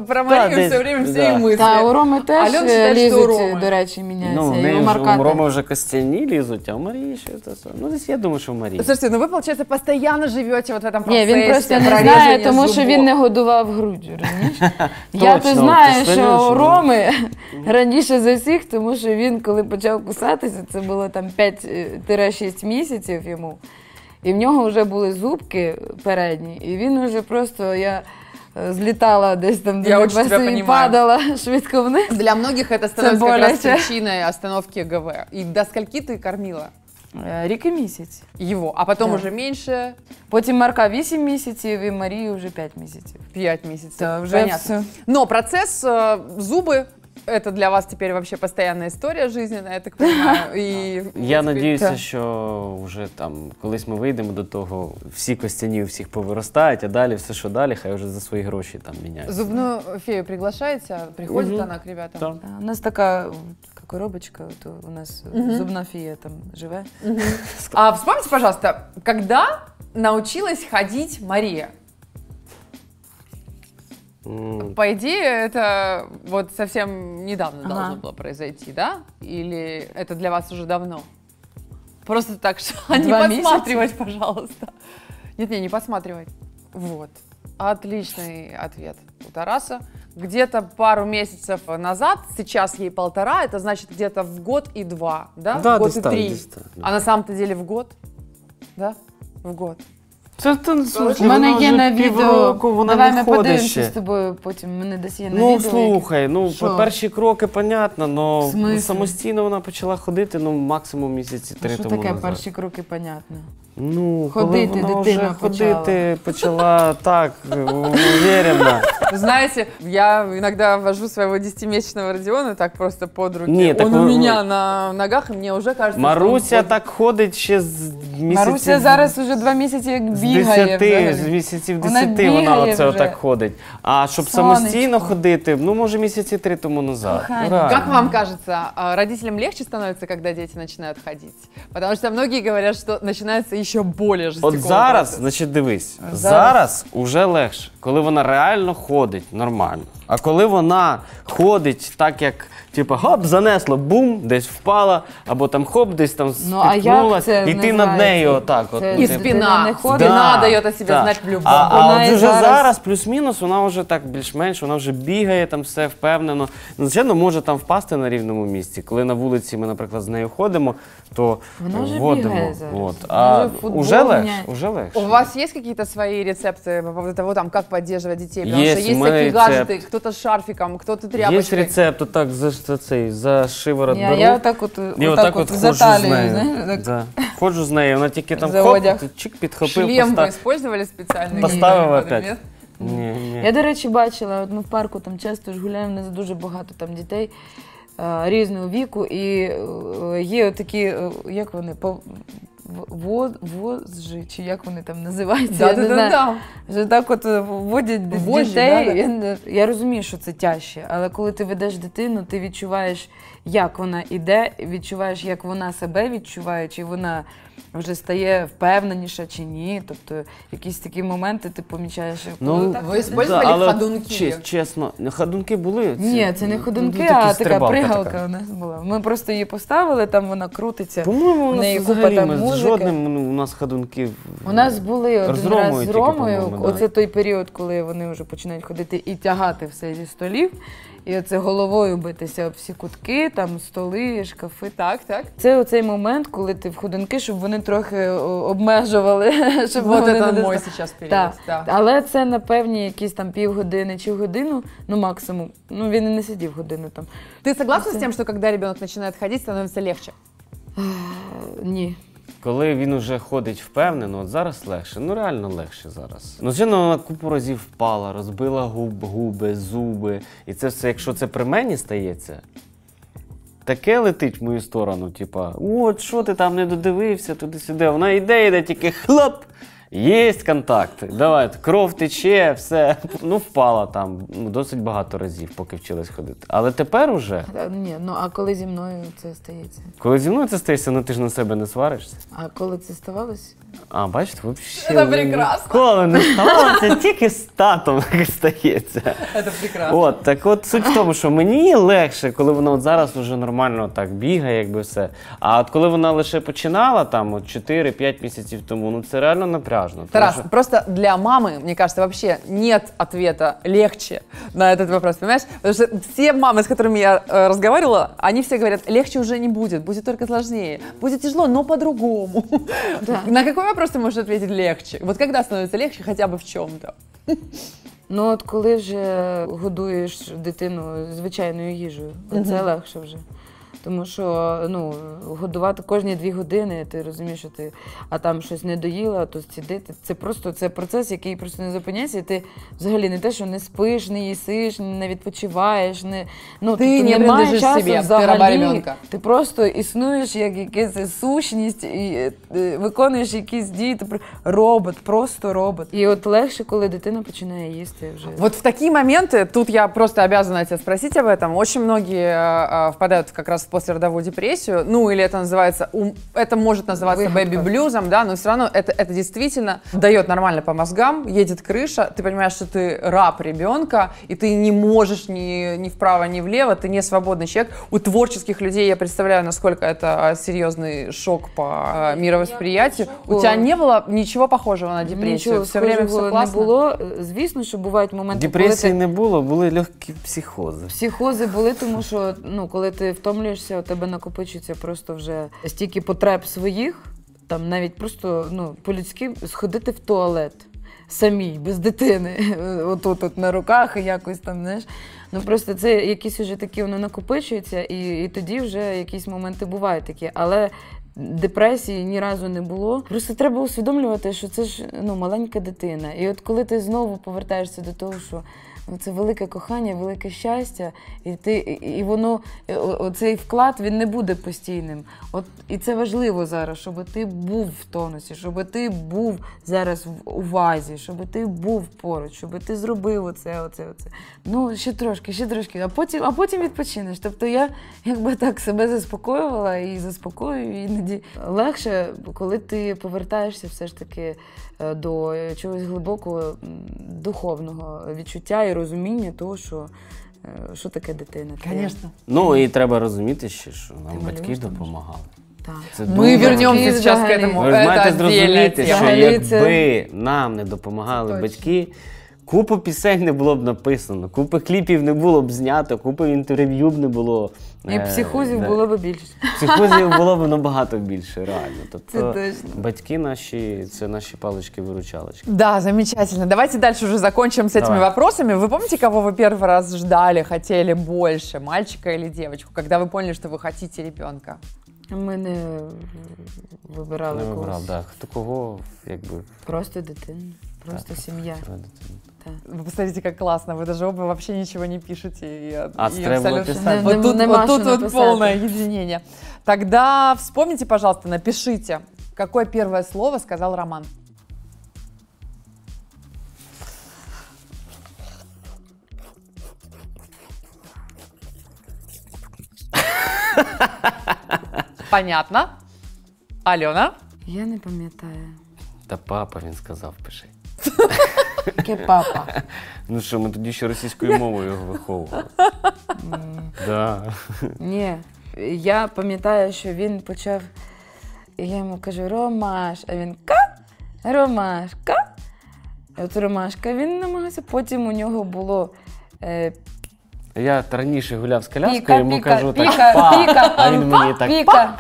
про Да, все время все да. и мысли. Та у Роми теж А е, лізуть, е, Роми. до речі, міняються. Ну, у неї ж у Роми вже костяні лізуть, а у Марії ще це. все. Ну, десь я думаю, що у Марії. Слушайте, ну ви, виходить, постоянно живете вот в этом Ні, він просто не знає, тому що він не годував груддю, розумієш? Я то знаю, що у свинюшний. Роми раніше за всіх, тому що він, коли почав кусатися, це було там 5-6 е, місяців йому. І в нього вже були зубки передні, і він вже просто я. Е, Злетала десь там до небес и падала швидко вниз. Для многих это становится как раз причиной остановки ГВ. И до скольки ты кормила? Е, рік і місяць. Його, а потім уже менше. Потім Марка 8 місяців і Марію вже 5 місяців. 5 місяців. Да, вже Понятно. все. Но процес зубы Это для вас теперь вообще постоянна історія жизненная, я так понимаю. Я надіюся, що вже там, колись ми вийдемо до того, всі костяні у всіх повиростають, а далі все, що далі, хай вже за свої гроші там міняють. Зубну фею приглашається, приходить Мгм. она к ребятам? У нас така коробочка, то у нас зубна фія там живе. А вспомните, пожалуйста, когда научилась ходить Мария? По идее, это вот совсем недавно ага. должно было произойти, да? Или это для вас уже давно? Просто так, что а не подсматривать, пожалуйста. Нет, нет, не подсматривать. Вот. Отличный ответ у Тараса. Где-то пару месяцев назад, сейчас ей полтора, это значит где-то в год и два, да? Да, год и три. А на самом-то деле в год, да? В год. Це танцює. У мене є на відео. Вона Давай не ми ходить подивимося ще. з тобою потім. Мене десь є на Ну відео. слухай, ну Що? перші кроки понятно, В але самостійно вона почала ходити ну максимум місяці ну, три Що тому. таке назад. перші кроки, понятно. Ну, Ходити коли вона дитина вже ходити почала так уверенно. Вы знаете, я иногда вожу своего 10-месячного Родиона так просто под руки. Нет, Он у ви- меня на ногах, и мне уже кажется, Маруся что он так ходить ще з місяців. Маруся зараз уже два місяці як з бігає. 10, з взагалі. місяців 10 вона, бігає оце отак ходить. А щоб Сонечко. самостійно ходити, ну може місяці три тому назад. Кохання. Как вам кажется, родителям легче становится, когда дети начинают ходить? Потому что многие говорят, что начинается ще більше От зараз, значить, дивись, зараз уже легше коли вона реально ходить нормально. А коли вона ходить так, як типу, хоп, занесло, бум, десь впала, або там хоп, десь там ну, спіткнулася, це і ти над нею отак. От, ну, І типу. Не ходить. Спина Да, дає та себе да. знати по-любому. А, а от вже зараз... зараз- плюс-мінус, вона вже так більш-менш, вона вже бігає там все впевнено. Звичайно, може там впасти на рівному місці. Коли на вулиці ми, наприклад, з нею ходимо, то Вона вже водимо. бігає зараз. От. А Вже вже легше, уже легше. У вас є якісь свої рецепти? того, там, как поддерживать детей? Потому есть, что есть такие рецепт. кто-то шарфиком, кто-то тряпочкой. Есть рецепт, вот так за, за, за шиворот я, беру. Я вот так э, вот, вот, так так вот, вот за талию, знаєш? Так. Да. Ходжу з нею, вона тільки там за хоп, чик підхопив. Шлем постав... ви использовали спеціальний? Поставив опять. Ні, ні. Я, до речі, бачила, от ми в парку там часто ж гуляємо, не дуже багато там дітей. Е, різного віку, і е, є такі, е, як вони возжи, чи як вони там називаються? Да, я да, не да, знаю, Вже так от вводять Вожі, дітей. Я, я розумію, що це тяжче, але коли ти ведеш дитину, ти відчуваєш як вона іде, відчуваєш, як вона себе відчуває, чи вона вже стає впевненіша чи ні. Тобто якісь такі моменти ти помічаєш. Ну, так, ви да, але ходунки. Чес, чесно, ходунки були? Ці... Ні, це не ходунки, ну, а така пригалка така. у нас була. Ми просто її поставили, там вона крутиться. По-моєму, у нас взагалі ми з жодним ну, у нас ходунків. У нас були один з раз з Ромою. Оце той період, коли вони вже починають ходити і тягати все зі столів і оце головою битися об всі кутки, там столи, шкафи. Так, так. Це оцей момент, коли ти в ходунки, щоб вони трохи обмежували, щоб вони це не мой зараз період. Так. Але це на певні якісь там півгодини чи годину, ну максимум. Ну він і не сидів годину там. Ти согласна з тим, що коли дитина починає ходити, становиться легше? Ні коли він вже ходить впевнено, от зараз легше, ну реально легше зараз. Ну, жінка вона купу разів впала, розбила губ, губи, зуби. І це все, якщо це при мені стається, таке летить в мою сторону, типа, от що ти там не додивився, туди-сюди. Вона йде, йде тільки хлоп. Єсть контакти. Давай, кров тече, все. Ну, впала там досить багато разів, поки вчилась ходити. Але тепер уже. Ні, ну а коли зі мною це стається? Коли зі мною це стається, ну ти ж на себе не сваришся. А коли це ставалось? А, бачите, взагалі Це прекрасно. ніколи не ставало, це тільки з татом стається. Це прекрасно. От, так от суть в тому, що мені легше, коли вона от зараз уже нормально так бігає, якби все. А от коли вона лише починала там от 4-5 місяців тому, ну це реально напряжно. Тарас, що- просто для мамы, мне кажется, вообще нет ответа легче на этот вопрос, понимаешь? Потому что все мамы, с которыми я э, разговаривала, они все говорят, легче уже не будет, будет только сложнее, будет тяжело, но по-другому. Да. На какой какой вопрос ты можешь ответить легче? Вот когда становится легче хотя бы в чем-то? Ну, от коли вже годуєш дитину звичайною їжею, це легше вже. Тому що ну, годувати кожні дві години, ти розумієш, що ти а там щось не доїла, то сідити. Це просто це процес, який просто не зупиняється. і Ти взагалі не те, що не спиш, не їсиш, не відпочиваєш, не ну ти, ти тобто не маєш часу себе, взагалі. Ти, просто існуєш як якась сущність, і е, виконуєш якісь дії. Ти робот, просто робот. І от легше, коли дитина починає їсти вже. От в такі моменти тут я просто обязана тебя спросить об этом. Очень многие е, е, впадают как раз в послеродовую депрессию, ну или это называется, это может называться бэби-блюзом, да, но все равно это, это действительно дает нормально по мозгам, едет крыша, ты понимаешь, что ты раб ребенка, и ты не можешь ни, ни вправо, ни влево, ты не свободный человек. У творческих людей я представляю, насколько это а, серьезный шок по а, мировосприятию. У тебя не было ничего похожего на депрессию Нічого все время все класно. не было, Звісно, що бувають моменти. Депрессии коли ти... не було, були легкі психози. Психози були, тому що ну, коли ти втомлюєш змінюєшся, у тебе накопичується просто вже стільки потреб своїх, там навіть просто ну, по-людськи сходити в туалет самій, без дитини, отут от на руках і якось там. знаєш. Ну просто це якісь уже такі воно накопичується, і, і тоді вже якісь моменти бувають такі. Але Депресії ні разу не було. Просто треба усвідомлювати, що це ж ну маленька дитина. І от коли ти знову повертаєшся до того, що це велике кохання, велике щастя, і ти і воно е, цей вклад він не буде постійним. От і це важливо зараз, щоб ти був в тонусі, щоб ти був зараз в увазі, щоб ти був поруч, щоб ти зробив оце, оце, оце. Ну ще трошки, ще трошки. А потім, а потім відпочинеш. Тобто я якби так себе заспокоювала і заспокоюю іноді легше, коли ти повертаєшся все ж таки е, до чогось глибокого духовного відчуття і розуміння того, що е, що таке дитина. Звісно. Ну і треба розуміти ще, що нам батьки ж допомагали. Це Ми вернемося зараз к этому. Ви маєте зрозуміти, що якби нам не допомагали батьки, купу пісень не було б написано, купи кліпів не було б знято, купи інтерв'ю б не було. І е, психозів е, було б більше. Психозів було б набагато більше, реально. Тобто це точно. батьки наші, це наші палочки-выручалочки. Да, замечательно. Давайте дальше уже закончим с Давай. этими вопросами. Вы помните, кого вы первый раз ждали, хотели больше, мальчика или девочку, когда вы поняли, что вы хотите ребенка? Ми не вибирали не вибирав, Да. Хто кого, якби. Просто дитина, просто так, сім'я. Просто дитина. это. Вы посмотрите, как классно! Вы даже оба вообще ничего не пишете. и э, а і абсолютно... писати. Вот тут, вот тут вот полное единение. Тогда вспомните, пожалуйста, напишите, какое первое слово сказал Роман. Понятно. Алена? Я не помню. Да папа, він сказав, пиши. Таке папа. Ну що, ми тоді ще російською мовою його виховували. Ні. Я пам'ятаю, що він почав. Я йому кажу Ромаш, а він ка? Ромашка. От Ромашка він намагався. Потім у нього було. Е, я раніше гуляв з коляскою, йому піка, кажу так. піка, а він мені так. Піка.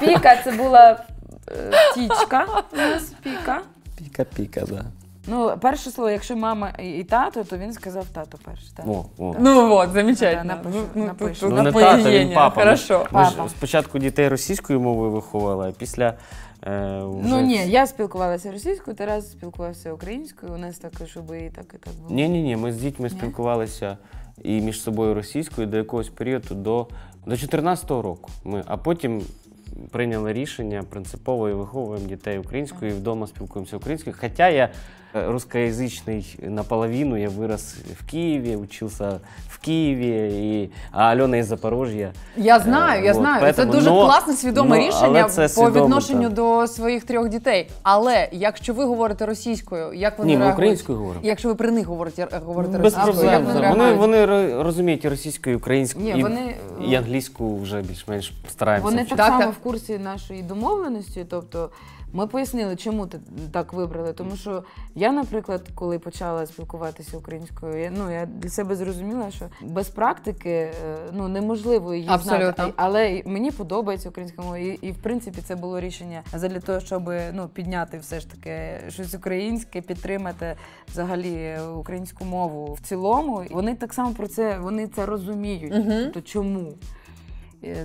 Піка це була е, тічка. У нас піка. Піка-піка, так. Ну, перше слово, якщо мама і- тато, то він сказав тато перше. Так. О, о. Ну от, Да, замечательно. напишу, Ну, ну напишу. Ну, не тато, він напоєднання. папа. Ми ж- Ми ж спочатку дітей російською мовою виховували, а після. Е, вже... Ну ні, я спілкувалася російською, Тарас спілкувався українською. У нас так, щоб і так, і так було. Ні, ні, ні. Ми з дітьми спілкувалися і між собою російською до якогось періоду до, до 14-го року. Ми, а потім прийняли рішення принципово і виховуємо дітей українською, і вдома спілкуємося українською. Хоча я Э, русскоязычный наполовину. Я вырос в Киеве, учился в Києві, і... а Альона із Запорожжя. Я э, знаю, я вот, знаю. Поэтому... Це дуже но... класне свідоме но... рішення по свідомо, відношенню так. до своїх трьох дітей. Але якщо ви говорите російською, як вони Ні, реагують? ми українською говоримо. Якщо ви при них говорите, говорите Без російською, як вони, вони вони розуміють російською, і українською Ні, і, вони... і англійську вже більш-менш стараємося. Вони так само в курсі нашої домовленості, тобто. Ми пояснили, чому ти так вибрали? Тому що я, наприклад, коли почала спілкуватися українською, я, ну я для себе зрозуміла, що без практики е, ну неможливо її Абсолютно. знати. Але мені подобається українська мова. І, і в принципі це було рішення для того, щоб ну підняти все ж таки щось українське, підтримати взагалі українську мову в цілому. Вони так само про це вони це розуміють. Угу. Тобто чому?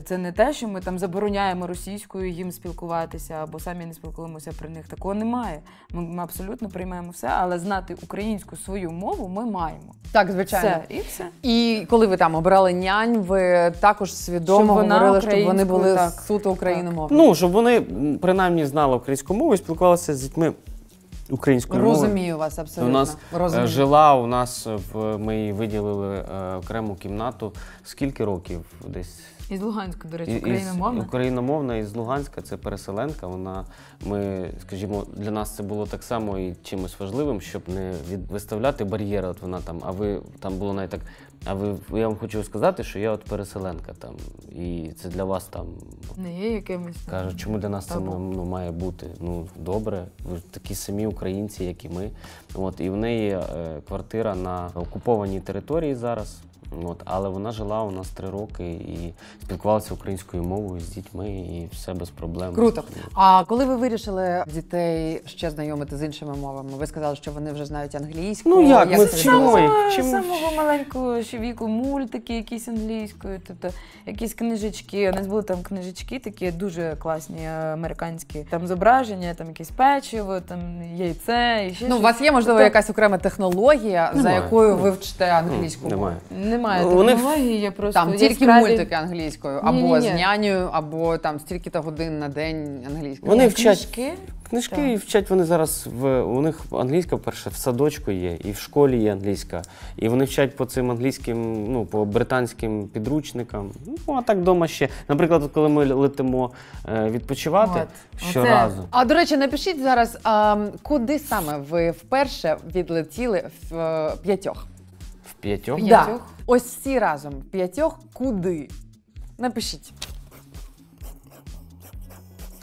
Це не те, що ми там забороняємо російською їм спілкуватися або самі не спілкуємося при них. Такого немає. Ми, ми абсолютно приймаємо все, але знати українську свою мову ми маємо. Так, звичайно, все. і все. І коли ви там обирали нянь, ви також свідомо щоб говорили, щоб вони були так, суто україномовні. Ну щоб вони принаймні знали українську мову і спілкувалися з дітьми українською мовою. Розумію вас абсолютно. У нас е, Розумію. жила, у нас в ми її виділили е, окрему кімнату. Скільки років десь? Із Луганська, до речі, україномовна. Із, україномовна із Луганська це переселенка. Вона, ми, скажімо, для нас це було так само і чимось важливим, щоб не від, виставляти бар'єри. От вона там, а ви там було навіть так а ви я вам хочу сказати, що я от переселенка там, і це для вас там не є якимось. Ну, кажуть, чому для нас табу. це ну, має бути? Ну добре, ви такі самі українці, як і ми. От і в неї е, квартира на окупованій території зараз. От, Але вона жила у нас три роки і спілкувалася українською мовою з дітьми, і все без проблем. Круто. А коли ви вирішили дітей ще знайомити з іншими мовами? Ви сказали, що вони вже знають англійську. Ну як, як ми вчимо їх? З самого маленького віку мультики, якісь англійською, тобто якісь книжечки. У нас були там книжечки, такі дуже класні, е, американські там зображення, там якесь печиво, там яйце. і ще Ну, щось. у вас є можливо тобто якась окрема технологія, за якою ви вчите англійську Немає немає У технології, є просто там тільки яскраві... мультики англійською, або Ні-ні-ні. з нянею, або там стільки-то годин на день англійською. Вони е, вчать книжки. Книжки так. вчать вони зараз в у них англійська перше в садочку є, і в школі є англійська. І вони вчать по цим англійським, ну по британським підручникам. Ну а так вдома ще. Наприклад, коли ми летимо е, відпочивати От. щоразу. Оце. А до речі, напишіть зараз, а, куди саме ви вперше відлетіли в е, п'ятьох. П'ятьох? Да. П'ятьох? Ось всі разом. П'ятьох куди? Напишіть.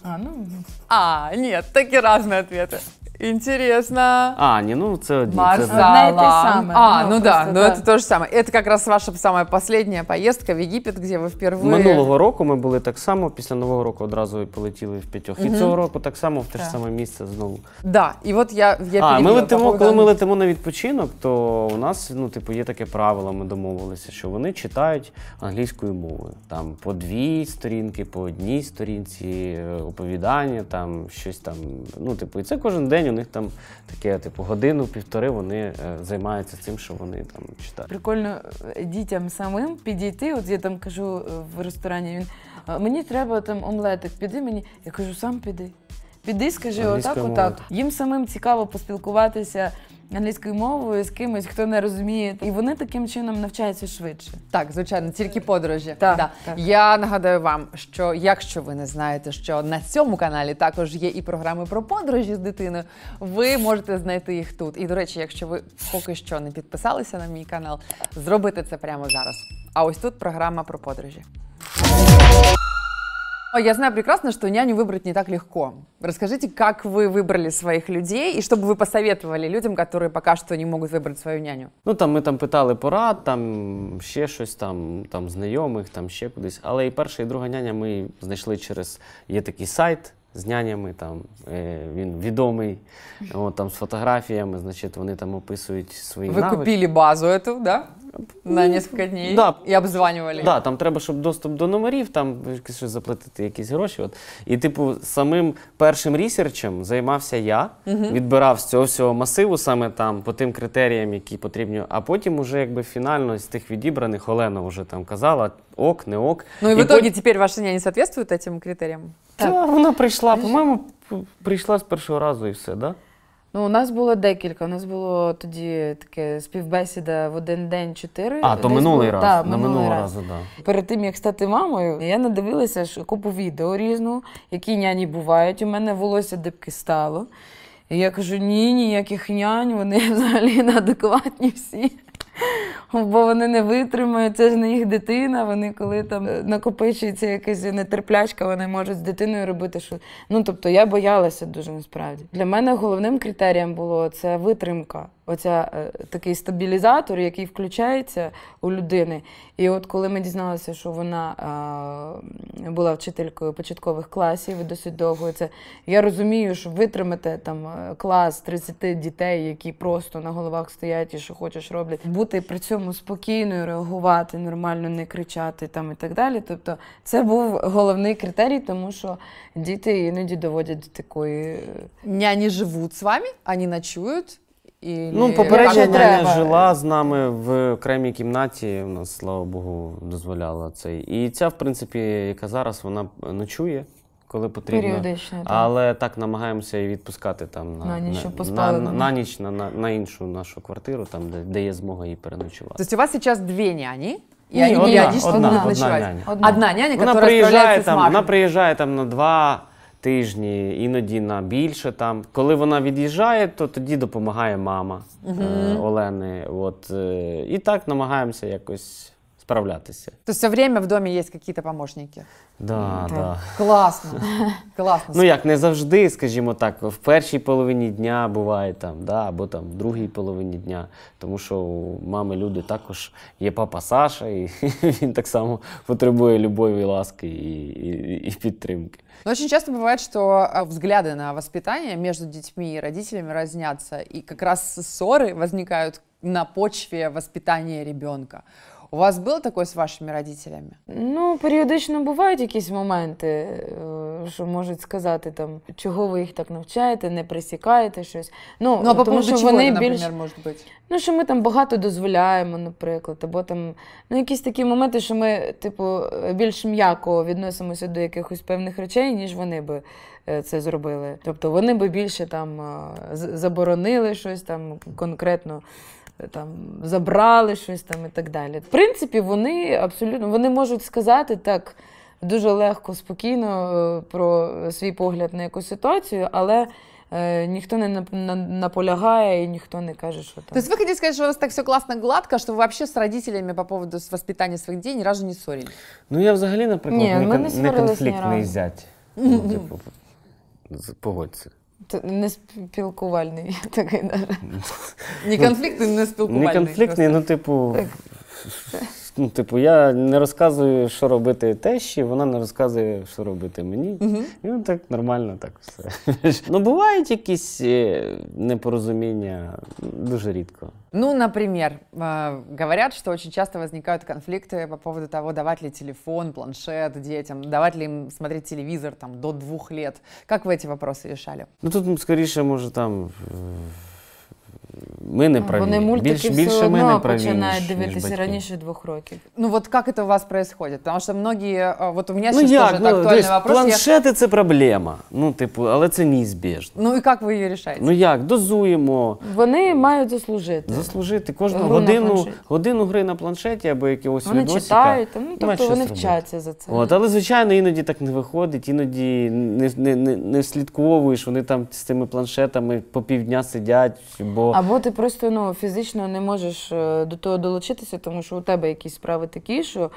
А, ну. А, ні, такі різні відповіді. Интересно. А, не, ну это один. Марсала. А, ну, ну да, ну да. это то же самое. Это как раз ваша самая последня поездка в Єгипет, где ви впервые... Минулого року ми були так само, після Нового року одразу і полетіли в п'ятьох. І цього року так само в те ж саме місце знову. Да, і от я я А, ми летимо, коли ми летимо на відпочинок, то у нас, ну, типу, є таке правило, ми домовилися, що вони читають англійською мовою. Там по дві сторінки, по одній сторінці, е, оповідання, там щось там. Ну, типу, і це кожен день день у них там таке, типу, годину-півтори вони е, займаються цим, що вони там читають. Прикольно е, дітям самим підійти. От я там кажу е, в ресторані: він мені треба там омлетик, піди мені. Я кажу, сам піди. Піди, скажи, отак, отак. Їм самим цікаво поспілкуватися англійською мовою з кимось, хто не розуміє, і вони таким чином навчаються швидше. Так, звичайно, тільки подорожі. Так, да. так. Я нагадаю вам, що якщо ви не знаєте, що на цьому каналі також є і програми про подорожі з дитиною, ви можете знайти їх тут. І до речі, якщо ви поки що не підписалися на мій канал, зробите це прямо зараз. А ось тут програма про подорожі. Я знаю прекрасно, что няню выбрать не так легко. Расскажите, как вы выбрали своих людей и что бы вы посоветовали людям, которые пока что не можуть вибрати свою няню? Ну там ми там питали порад, там ще щось, там там знайомих, там ще кудись. Але і перша, і друга няня ми знайшли через є такий сайт. З нянями там е, він відомий, от, там з фотографіями, значить, вони там описують свої. Ви навики. купили базу, эту, да? на несколько дней да. і обзванювали. Да, там треба, щоб доступ до номерів, там щось заплатити якісь гроші. От. І, типу, самим першим ресерчем займався я, угу. відбирав з цього всього масиву, саме там по тим критеріям, які потрібні. А потім уже якби фінально з тих відібраних Олена вже там казала ок, не ок. Ну і, і в итоге пот... тепер ваша няня соответствует цим критеріям? Так, да, вона прийшла, е, по-моєму, прийшла з першого разу і все, так? Да? Ну, у нас було декілька. У нас було тоді таке співбесіда в один день чотири. А, то минулий було- раз. Та, на минулого разу, да. Перед тим як стати мамою, я надивилася ж купу відео різну, які няні бувають. У мене волосся дибки стало. І я кажу: ні, ніяких нянь, вони взагалі неадекватні всі. бо вони не витримають, це ж не їх дитина. Вони коли там е, накопичується якась нетерплячка, вони можуть з дитиною робити що. Ну тобто я боялася дуже насправді. Для мене головним критерієм було це витримка оця е, такий стабілізатор, який включається у людини. І от коли ми дізналися, що вона а, е, була вчителькою початкових класів і досить довго, це я розумію, що витримати там е, клас 30 дітей, які просто на головах стоять і що хочеш роблять, бути при цьому спокійною, реагувати, нормально не кричати там і так далі. Тобто, це був головний критерій, тому що діти іноді доводять до такої. Няні живуть з вами, вони ночують. І... Ну, попередня Якщо няня треба. жила з нами в окремій кімнаті. У нас, слава Богу, дозволяла це. І ця, в принципі, яка зараз вона ночує, коли потрібно. Періодично, так. Але так намагаємося її відпускати там на На ніч, щоб на, на, на ніч на, на, іншу нашу квартиру, там, де, де є змога її переночувати. Тобто у вас зараз дві няні? и Не, одна, одна, одна няня. Одна няня, Вона которая приїжджає там, вона приїжджає там на два, тижні, іноді на більше там. Коли вона від'їжджає, то тоді допомагає мама угу. е, Олени. От, е, І так намагаємося якось справлятися. То все время в домі є якісь помощники. Да, так. да. Класно. Класно. Ну як не завжди, скажімо так, в першій половині дня буває там, да, або там в другій половині дня. Тому що у мами люди також є папа Саша, і він так само потребує любові, ласки і, і, і підтримки. Но ну, очень часто буває, що взгляди на воспитання між дітьми і родителями разнятся, і якраз ссори виникають на почві воспитання ребенка. У вас було таке з вашими родителями? Ну, періодично бувають якісь моменти, е, що можуть сказати там, чого ви їх так навчаєте, не присікаєте щось. Ну, ну а тому, що чого, вони наприклад, більш... може бути? Ну, що ми там багато дозволяємо, наприклад, або там ну, якісь такі моменти, що ми, типу, більш м'яко відносимося до якихось певних речей, ніж вони би е, це зробили. Тобто вони би більше там е, заборонили щось там конкретно там забрали щось там і так далі. В принципі, вони абсолютно вони можуть сказати так дуже легко, спокійно е, про свій погляд на якусь ситуацію, але. Е, ніхто не наполягає і ніхто не каже, що там. То есть вы хотите сказать, у вас так все классно гладко, что вы вообще с родителями по поводу воспитания своих детей ни разу не ссорились? Ну я взагалі, наприклад, Ні, не, не, не конфліктний зять. Ну, типу, погодься. Не спілкувальний такий. Не ну, конфліктний, не спілкувальний. Не конфліктний, ну, типу. ну, типу, я не розказую, що робити тещі, вона не розказує, що робити мені. Угу. І ну, так нормально, так все. ну, бувають якісь непорозуміння дуже рідко. Ну, например, а, говорят, что очень часто возникают конфликты по поводу того, давать ли телефон, планшет детям, давать ли им смотреть телевизор там до двух лет. Как вы эти вопросы решали? Ну, тут скоріше, може, там Ми не праві. Вони мультики більше, все більше ми не праві, починають ніж, дивитися ніж раніше двох років. Ну от як це у вас происходит? Потому что многие, вот у меня ну, сейчас як? тоже ну, актуальный вопрос. Планшети я... це проблема. Ну, типу, але це неізбіжно. Ну і як ви її рішаєте? Ну як, дозуємо. Вони мають заслужити. Заслужити кожну годину, годину гри на планшеті або якогось вони відосика. читають, ну, тобто вони вчаться за це. От, але звичайно, іноді так не виходить, іноді не, не, не, не слідковуєш, вони там з цими планшетами по півдня сидять, бо або ти типу, просто ну, фізично не можеш е, до того долучитися, тому що у тебе якісь справи такі, що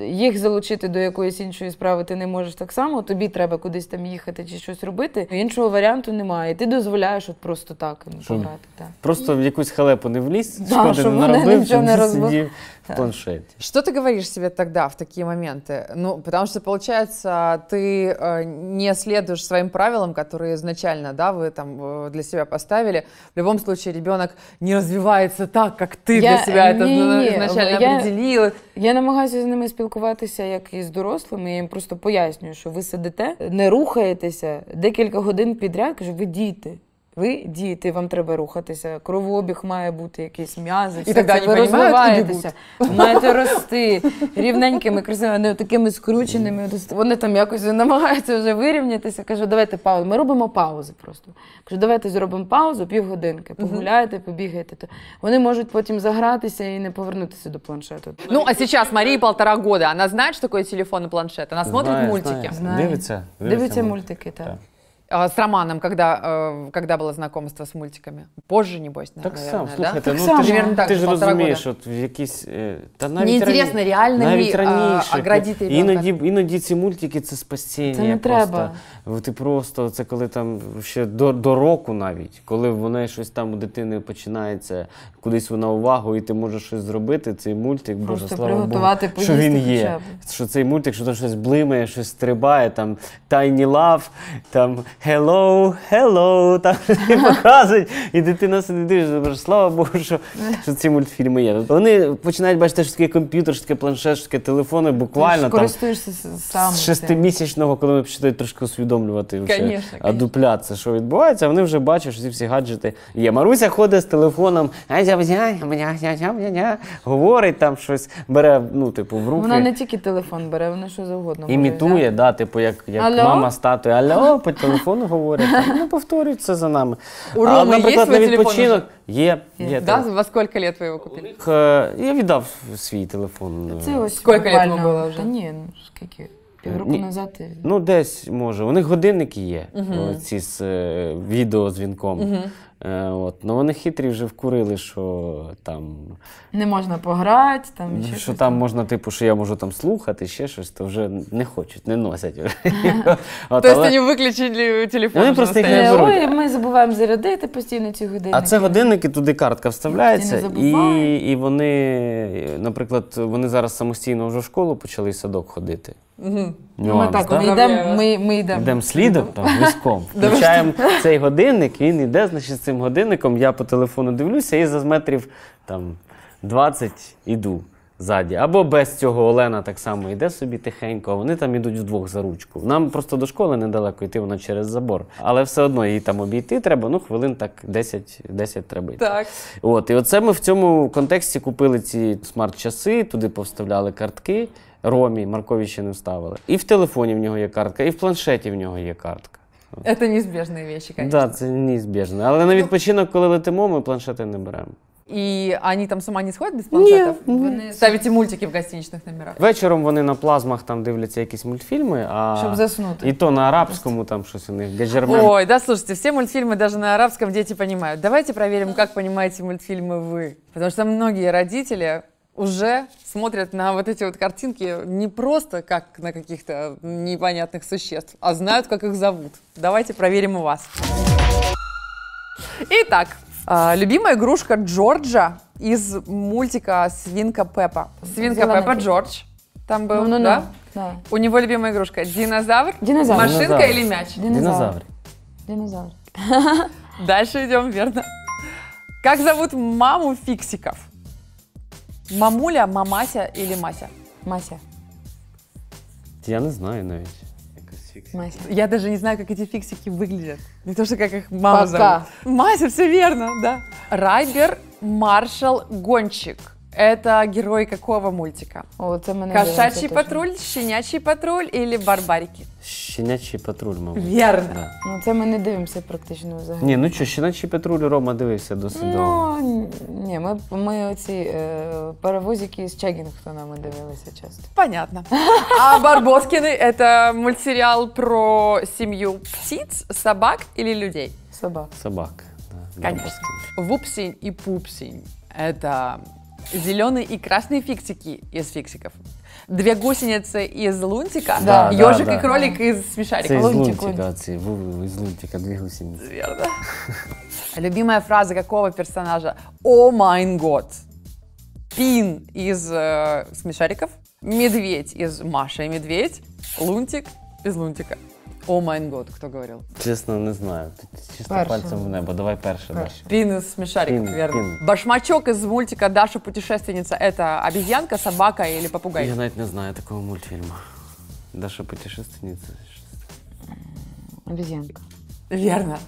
їх залучити до якоїсь іншої справи ти не можеш так само, тобі треба кудись там їхати чи щось робити. Іншого варіанту немає. ти дозволяєш от просто так їм ну, пограти. Просто в якусь халепу не вліз, да, шкоди щоб не наробив, щоб не розбив в планшете. Что ты говоришь себе тогда в такие моменты? Ну, потому что, получается, ты э, не следуешь своим правилам, которые изначально, да, вы там э, для себя поставили. В любом случае, ребенок не развивається так, як ти я, для себя ні, це ізначально я, определила. Я намагаюся з ними спілкуватися як і з дорослими. Я їм просто пояснюю, що ви сидите, не рухаєтеся декілька годин підряд, кажу, ви діти. Ви діти, вам треба рухатися, кровообіг має бути якийсь м'язи, і так далі. ви розвиваєтеся, маєте рости рівненькими, красивими, не такими скрученими. Вони там якось намагаються вже вирівнятися. Кажу, давайте паузу. Ми робимо паузу просто. Кажу, давайте зробимо паузу, півгодинки, погуляєте, побігаєте. Вони можуть потім загратися і не повернутися до планшету. Ну а зараз Марії півтора года. Вона знає, що таке телефон і планшет. Вона смотрить мультики. Дивиться. Дивиться мультики, так. С Романом, когда, э, когда было знакомство з мультиками? Позже, небось, так наверное, сам, да? так ну, сам. Ти, ж, Наверное, так, ти ж розумієш, от якісь та э, навіть Неінтересно, рані, реально навіть раніше, а, аградіти іноді, іноді ці мультики це спасіння. Це не просто. треба. Ти просто це коли там ще до, до року навіть, коли вона щось там у дитини починається, кудись вона увагу, і ти можеш щось зробити. Цей мультик просто Боже, слава Богу, що він є. Що цей мультик, що там щось блимає, щось стрибає, там тайні лав, там hello, hello, там і показують, і дитина сидить, дивишся, слава Богу, що, що ці мультфільми є. вони починають бачити, що таке комп'ютер, що таке планшет, що таке телефони, буквально там, з шестимісячного, коли ми починають трошки усвідомлювати вже, Конечно, адупляться, що відбувається, вони вже бачать, що ці всі гаджети є. Маруся ходить з телефоном, говорить там щось, бере, ну, типу, в руки. Вона не тільки телефон бере, вона що завгодно. Імітує, да, типу, як, як Алло? мама статує, алло, по телефону телефон говорять, ну повторюють за нами. У Роми а, наприклад, є на відпочинок є. є да? Во скільки лет ви його купили? Е, я віддав свій телефон. Е, це ось скільки лет було вже? Та ні, ну скільки. Е, Півроку Ні. назад. Ну, десь може. У них годинники є, угу. ці з е, відеодзвінком. Угу. Е, от. Ну вони хитрі вже вкурили, що там не можна пограти, там ще що щось там можна, типу, що я можу там слухати, ще щось, то вже не хочуть, не носять. Тобто вони виключили телефон. Вони просто їх не беруть. Ми забуваємо зарядити постійно ці годинники. А це годинники, туди картка вставляється, і і вони, наприклад, вони зараз самостійно вже в школу почали садок ходити. Угу. ну, ми так, так? Ми йдемо ми, ми йдем. Йдем слідом, там, візком. Включаємо цей годинник, він йде, значить, з цим годинником я по телефону дивлюся і за метрів там, 20 іду ззаді. Або без цього Олена так само йде собі тихенько, а вони там йдуть вдвох за ручку. Нам просто до школи недалеко йти, вона через забор. Але все одно її там обійти треба, ну, хвилин так 10 10 треба йти. Так. От, І оце ми в цьому контексті купили ці смарт-часи, туди повставляли картки. Ромі Маркові ще не вставили. І в телефоні в нього є картка, і в планшеті в нього є картка. Це незбіжні речі, звісно. Так, да, це неізбіжно. Але на ну. відпочинок, коли летимо, ми планшети не беремо. І вони там сама не сходять без планшетів? Ні. Вони ставите мультики в гостиничних номерах. Вечором вони на плазмах там дивляться якісь мультфільми, а щоб заснути. І то на арабському там щось у них гаджермен. Ой, да, слушайте, всі мультфільми навіть на арабському діти розуміють. Давайте проверим, як розумієте мультфільми ви. Потому що многие родители уже смотрят на вот эти вот картинки не просто как на каких-то непонятных существ, а знают, как их зовут. Давайте проверим у вас. Итак, а, любимая игрушка Джорджа из мультика «Свинка Пеппа». «Свинка Пеппа» Джордж там был, ну, ну, да? Ну, да? У него любимая игрушка динозавр, динозавр. машинка динозавр. или мяч? Динозавр. Динозавр. динозавр. Дальше идем, верно. Как зовут маму фиксиков? Мамуля, мамася или Мася? Мася. Я не знаю навіть. Мася. Я даже не знаю, как эти фиксики выглядят. Не то, что как их мама Пока. зовут. Мася, все верно, да. Райбер, маршал, гонщик. Это герой какого мультика? О, Кошачий вірно, це патруль, щенячий патруль или барбарики? Щенячий патруль, мабуть. Верно. Да. Ну це ми не дивимося практично взагалі. Ні, ну що, щенячий патруль Рома дивився досить ну, довго. Ну н- ні, ми, ми оці е, паровозики з Чагінгтона ми дивилися часто. Понятно. А Барбоскины это мультсериал про семью птиц, собак или людей? Собак. Собак. Да, Конечно. Барбоскины. Вупсень и Пупсень это зеленый и красный фиксики из фиксиков. Две гусеницы из лунтика, да, ежик да, да. и кролик да. из смешариков. из лунтика, лунтик. из лунтика, две гусеницы. Верно. Любимая фраза какого персонажа? О майн год. Пин из э, смешариков, медведь из Маша и медведь, лунтик из лунтика. О майн год, кто говорил? Чесно, не знаю. Чисто пальцем в небо. Давай перше. Даша. Пин из смешариков, верно. пин. Башмачок из мультика «Даша путешественница» — это обезьянка, собака или попугай? Я навіть не знаю такого мультфильма. Даша путешественница. Обезьянка. Верно.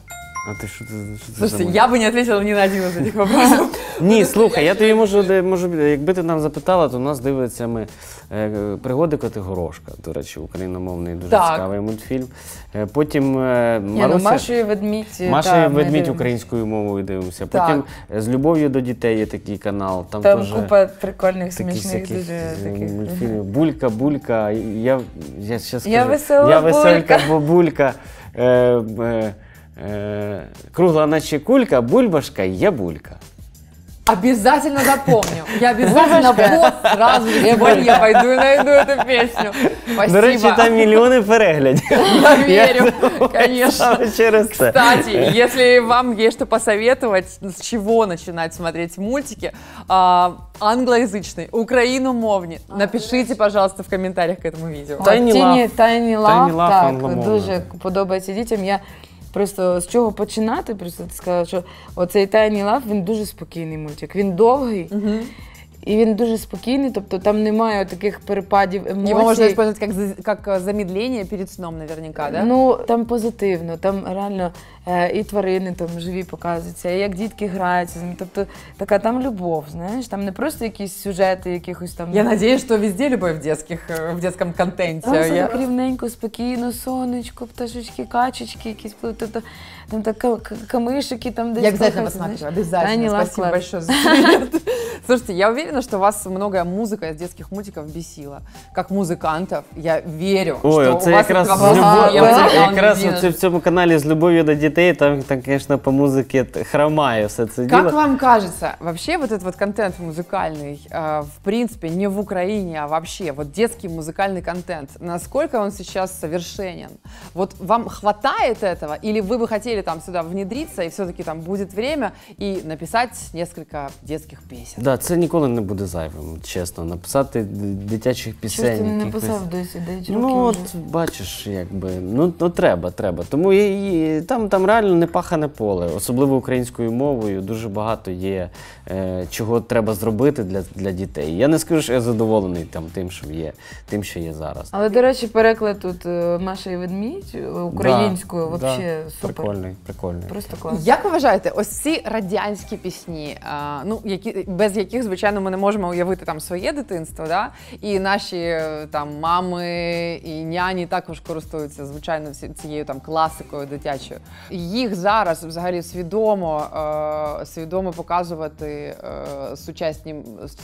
А ты что ти що ти Слушайте, я бы не ответила ни на один из этих вопросов. Ні, слухай, я тебе можу, де- можу, якби ти нам запитала, то нас дивиться ми Е, пригоди Котигорошка, до речі, україномовний дуже так. цікавий мультфільм. Е, потім е, ну, Маруся, ну, Машу і ведмідь Маша і ведмідь українською мовою дивимося. Потім з любов'ю до дітей є такий канал. Там, там теж купа прикольних смішних дуже таких мультфільмів. Булька, булька. Я я ще скажу. Я весела я веселька бабулька. Е, е, е, кругла наче кулька, бульбашка є булька. Обязательно запомню. Я обязательно вот сразу же сегодня я пойду и найду эту песню. Спасибо. До речі, там миллионы переглядів. Я верю, конечно. Через Кстати, если вам есть что посоветовать, с чего начинать смотреть мультики, а, англоязычный, україномовні, а, напишите, пожалуйста, в комментариях к этому видео. Тайні лав. Тайні лав, так, дуже подобається дітям. Я Просто з чого починати, просто ти сказала, що оцей Тайні Лав він дуже спокійний мультик. Він довгий. Угу. І він дуже спокійний, тобто там немає таких перепадів емоцій. Його можна використовувати як, як е, замідлення перед сном, наверняка, да? Ну, там позитивно, там реально е, і тварини там живі показуються, і як дітки граються з ними. Тобто така там любов, знаєш, там не просто якісь сюжети, якихось там. Я надіюсь, що везде любов в детських е, в дитячому контенті. Там, Я... Так рівненько, спокійно, сонечко, пташечки, качечки, якісь. Тобто, там ну, так камышики там Я обязательно посмотрю, обязательно. Спасибо большое за Слушайте, я уверена, что вас многое музыка из детских мультиков бесила. Как музыкантов, я верю, Ой, що це у вас якраз з любов... якраз в цьому каналі з любов'ю до дітей, там, там, конечно, по музыке хромає все це діло. Как вам кажется, вообще вот этот вот контент музыкальный, а, в принципе, не в Украине, а вообще, вот детский музыкальный контент, насколько он сейчас совершенен? Вот вам хватает этого, или вы бы хотели успели там сюда внедриться, і все-таки там буде время і написати несколько детських пісень. Да, це ніколи не буде зайвим, чесно. Написати дитячих пісень. Чого ти не написав досі 9 ну, років? Ну, от бачиш, якби. Ну, ну треба, треба. Тому і, і, там там реально не пахане поле, особливо українською мовою. Дуже багато є е, чого треба зробити для для дітей. Я не скажу, що я задоволений там тим, що є, тим, що є зараз. Але, до речі, переклад тут Маша е, і ведмідь е, українською да, взагалі да, супер. Прикольно прикольний, прикольний. Просто клас. Як ви вважаєте, ось ці радянські пісні, ну які без яких, звичайно, ми не можемо уявити там своє дитинство, да? і наші е, там мами і няні також користуються звичайно цією там класикою дитячою. Їх зараз взагалі свідомо е, свідомо показувати е,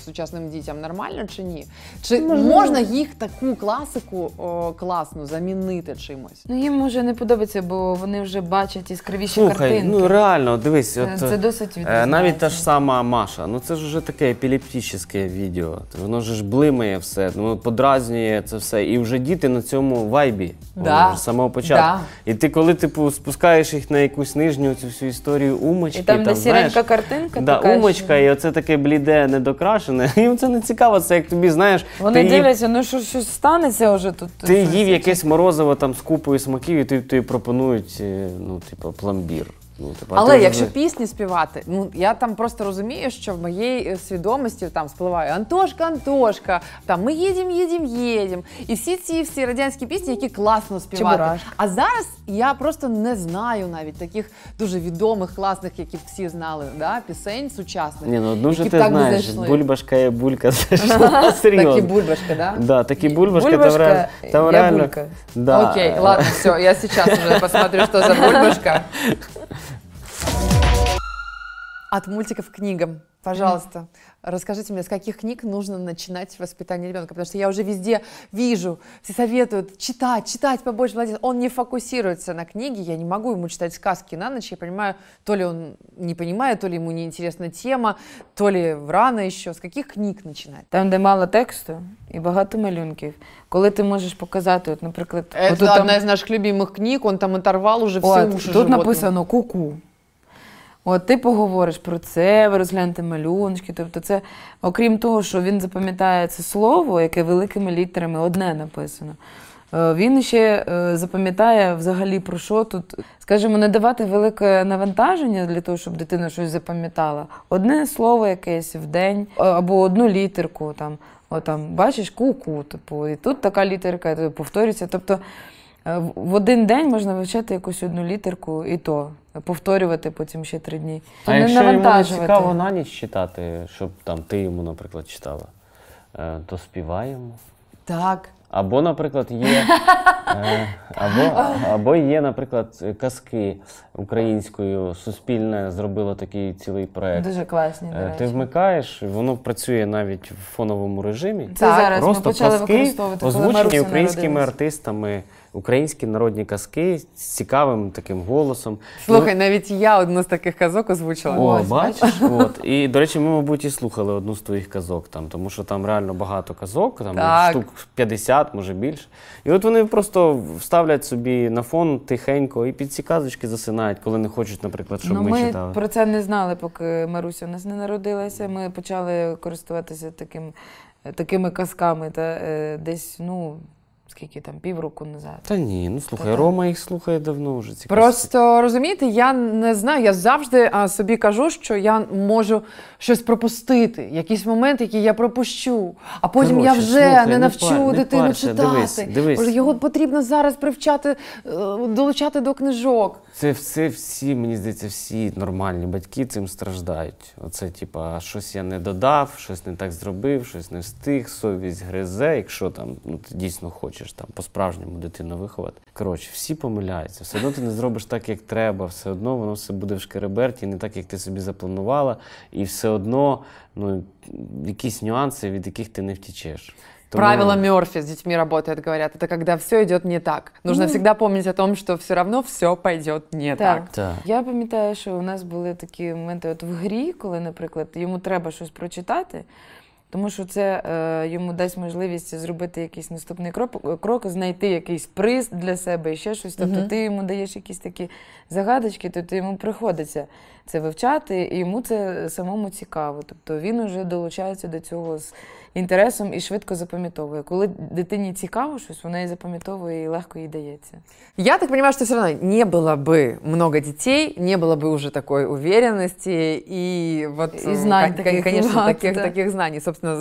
сучасним дітям нормально чи ні? Чи Можливо. можна їх таку класику о, класну замінити чимось? Ну їм може не подобається, бо вони вже бачать яскравіші Слухай, картинки. Ну реально, дивись, е, от, це е, досить е, відрізняється. навіть та ж сама Маша. Ну це ж вже таке епілептичне відео. Воно ж, блимає все, ну подразнює це все. І вже діти на цьому вайбі да. з самого початку. Да. І ти, коли типу, спускаєш їх на якусь нижню цю всю історію умочки. І там, там де сіренька картинка, да, така, умочка, що... і оце таке бліде, недокрашене. Їм це не цікаво. Це як тобі знаєш. Вони ти дивляться, їв... ну що щось станеться вже тут. Ти їв якесь морозиво там з купою смаків, і ти, ти пропонують ну, типу пломбир заткнути. А Але якщо вже- пісні співати, ну я там просто розумію, що в моїй е, свідомості там спливає Антошка, Антошка, там ми їдім, їдім, їдем. І всі ці всі радянські пісні, які класно співати. А зараз я просто не знаю навіть таких дуже відомих, класних, які всі знали, да, пісень сучасних. Ні, ну одну ти знаєш, зайшли. бульбашка є булька зайшла. Такі бульбашка, да? Да, такі бульбашки, там, реаль- там реально. Да. Окей, ладно, все, я сейчас уже посмотрю, що за бульбашка. От мультиков к книгам. Пожалуйста, расскажите мне, с каких книг нужно начинать воспитание ребенка? Потому что я уже везде вижу, все советуют читать, читать побольше, молодец. Он не фокусируется на книге, я не могу ему читать сказки на ночь. Я понимаю, то ли он не понимает, то ли ему неинтересна тема, то ли рано еще. С каких книг начинать? Там, де мало текста и багато малюнків. Когда ты можешь показать от, например, это отут одна там- із наших любимых книг, он там оторвал уже все От, уши тут животному. написано куку. От ти поговориш про це, ви розглянете малюночки. Тобто, це, окрім того, що він запам'ятає це слово, яке великими літерами одне написано. Е, він ще е, запам'ятає взагалі про що тут, скажімо, не давати велике навантаження для того, щоб дитина щось запам'ятала. Одне слово якесь в день е, або одну літерку. Там, о, там бачиш ку-ку, типу, і тут така літерка, повторюється. Тобто в один день можна вивчати якусь одну літерку і то повторювати потім ще три дні. А не якщо йому цікаво на ніч читати, щоб там ти йому, наприклад, читала, е, то співаємо. Так. Або, наприклад, є е, або або є, наприклад, казки українською. Суспільне зробило такий цілий проект. Дуже класні. до е, речі. Ти вмикаєш, воно працює навіть в фоновому режимі. Це зараз Просто ми почали казки використовувати озвучені українськими народилися. артистами українські народні казки з цікавим таким голосом. Слухай, ну, навіть я одну з таких казок озвучила. О, Ось, бачиш? От. І, до речі, ми, мабуть, і слухали одну з твоїх казок, там, тому що там реально багато казок, там так. штук 50, може більше. І от вони просто вставлять собі на фон тихенько і під ці казочки засинають, коли не хочуть, наприклад, щоб ну, ми, ми читали. Ми про це не знали, поки Маруся у нас не народилася. Ми почали користуватися таким. Такими казками, та е, десь ну Скільки там півроку назад? Та ні, ну слухай, та Рома їх слухає давно вже ці Просто розумієте, я не знаю. Я завжди а, собі кажу, що я можу щось пропустити, якийсь момент, який я пропущу, а потім Короче, я вже слухай, не навчу не пар, дитину не читати. Дивись, дивись. Його потрібно зараз привчати, е, долучати до книжок. Це все всі, мені здається, всі нормальні батьки цим страждають. Оце, типа, щось я не додав, щось не так зробив, щось не встиг, совість гризе, якщо там ну, ти дійсно хочеш хочеш там по-справжньому дитину виховати. Коротше, всі помиляються, все одно ти не зробиш так, як треба, все одно воно все буде в шкереберті, не так, як ти собі запланувала, і все одно ну, якісь нюанси, від яких ти не втічеш. Тому... Правило Мерфи с детьми работает, говорят, это когда все йде не так. Нужно завжди ну. пам'ятати, помнить о том, что все одно все пойдет не так. так. так. Я пам'ятаю, що у нас були такі моменти от в грі, коли, наприклад, йому треба щось прочитати тому що це е, йому дасть можливість зробити якийсь наступний крок, е, крок, знайти якийсь приз для себе і ще щось. Тобто угу. ти йому даєш якісь такі загадочки, тобто йому приходиться це вивчати, і йому це самому цікаво. Тобто він уже долучається до цього з інтересом і швидко запам'ятовує. Коли дитине цікаво щось, вона і запам'ятовує і легко їй дається. Я так понимаю, что все равно не было бы много детей, не было бы уже такой уверенности и вот И знаний кон- таких, конечно, вот, таких, да. таких знаний, собственно,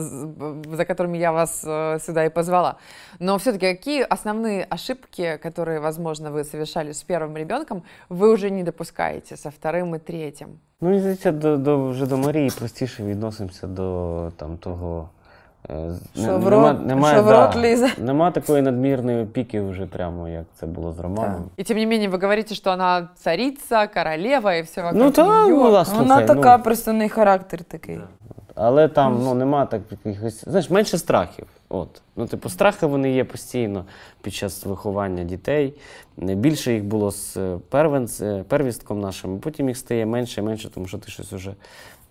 за которыми я вас э, сюда позвала. Но все-таки какие основные ошибки, которые, возможно, вы совершали с первым ребенком, вы уже не допускаете со вторым и третьим? Ну, здається, до, до, вже до Марії простіше відносимося до там, того Е, нема, такої надмірної опіки вже прямо, як це було з Романом. І тим не менше, ви говорите, що вона цариця, королева і все вокруг Ну та, неї. Ну, вона, ну. така, просто не характер такий. Але там ну, нема так якихось, знаєш, менше страхів. От. Ну, типу, страхи вони є постійно під час виховання дітей. Більше їх було з е, е, первістком нашим, потім їх стає менше і менше, тому що ти щось уже.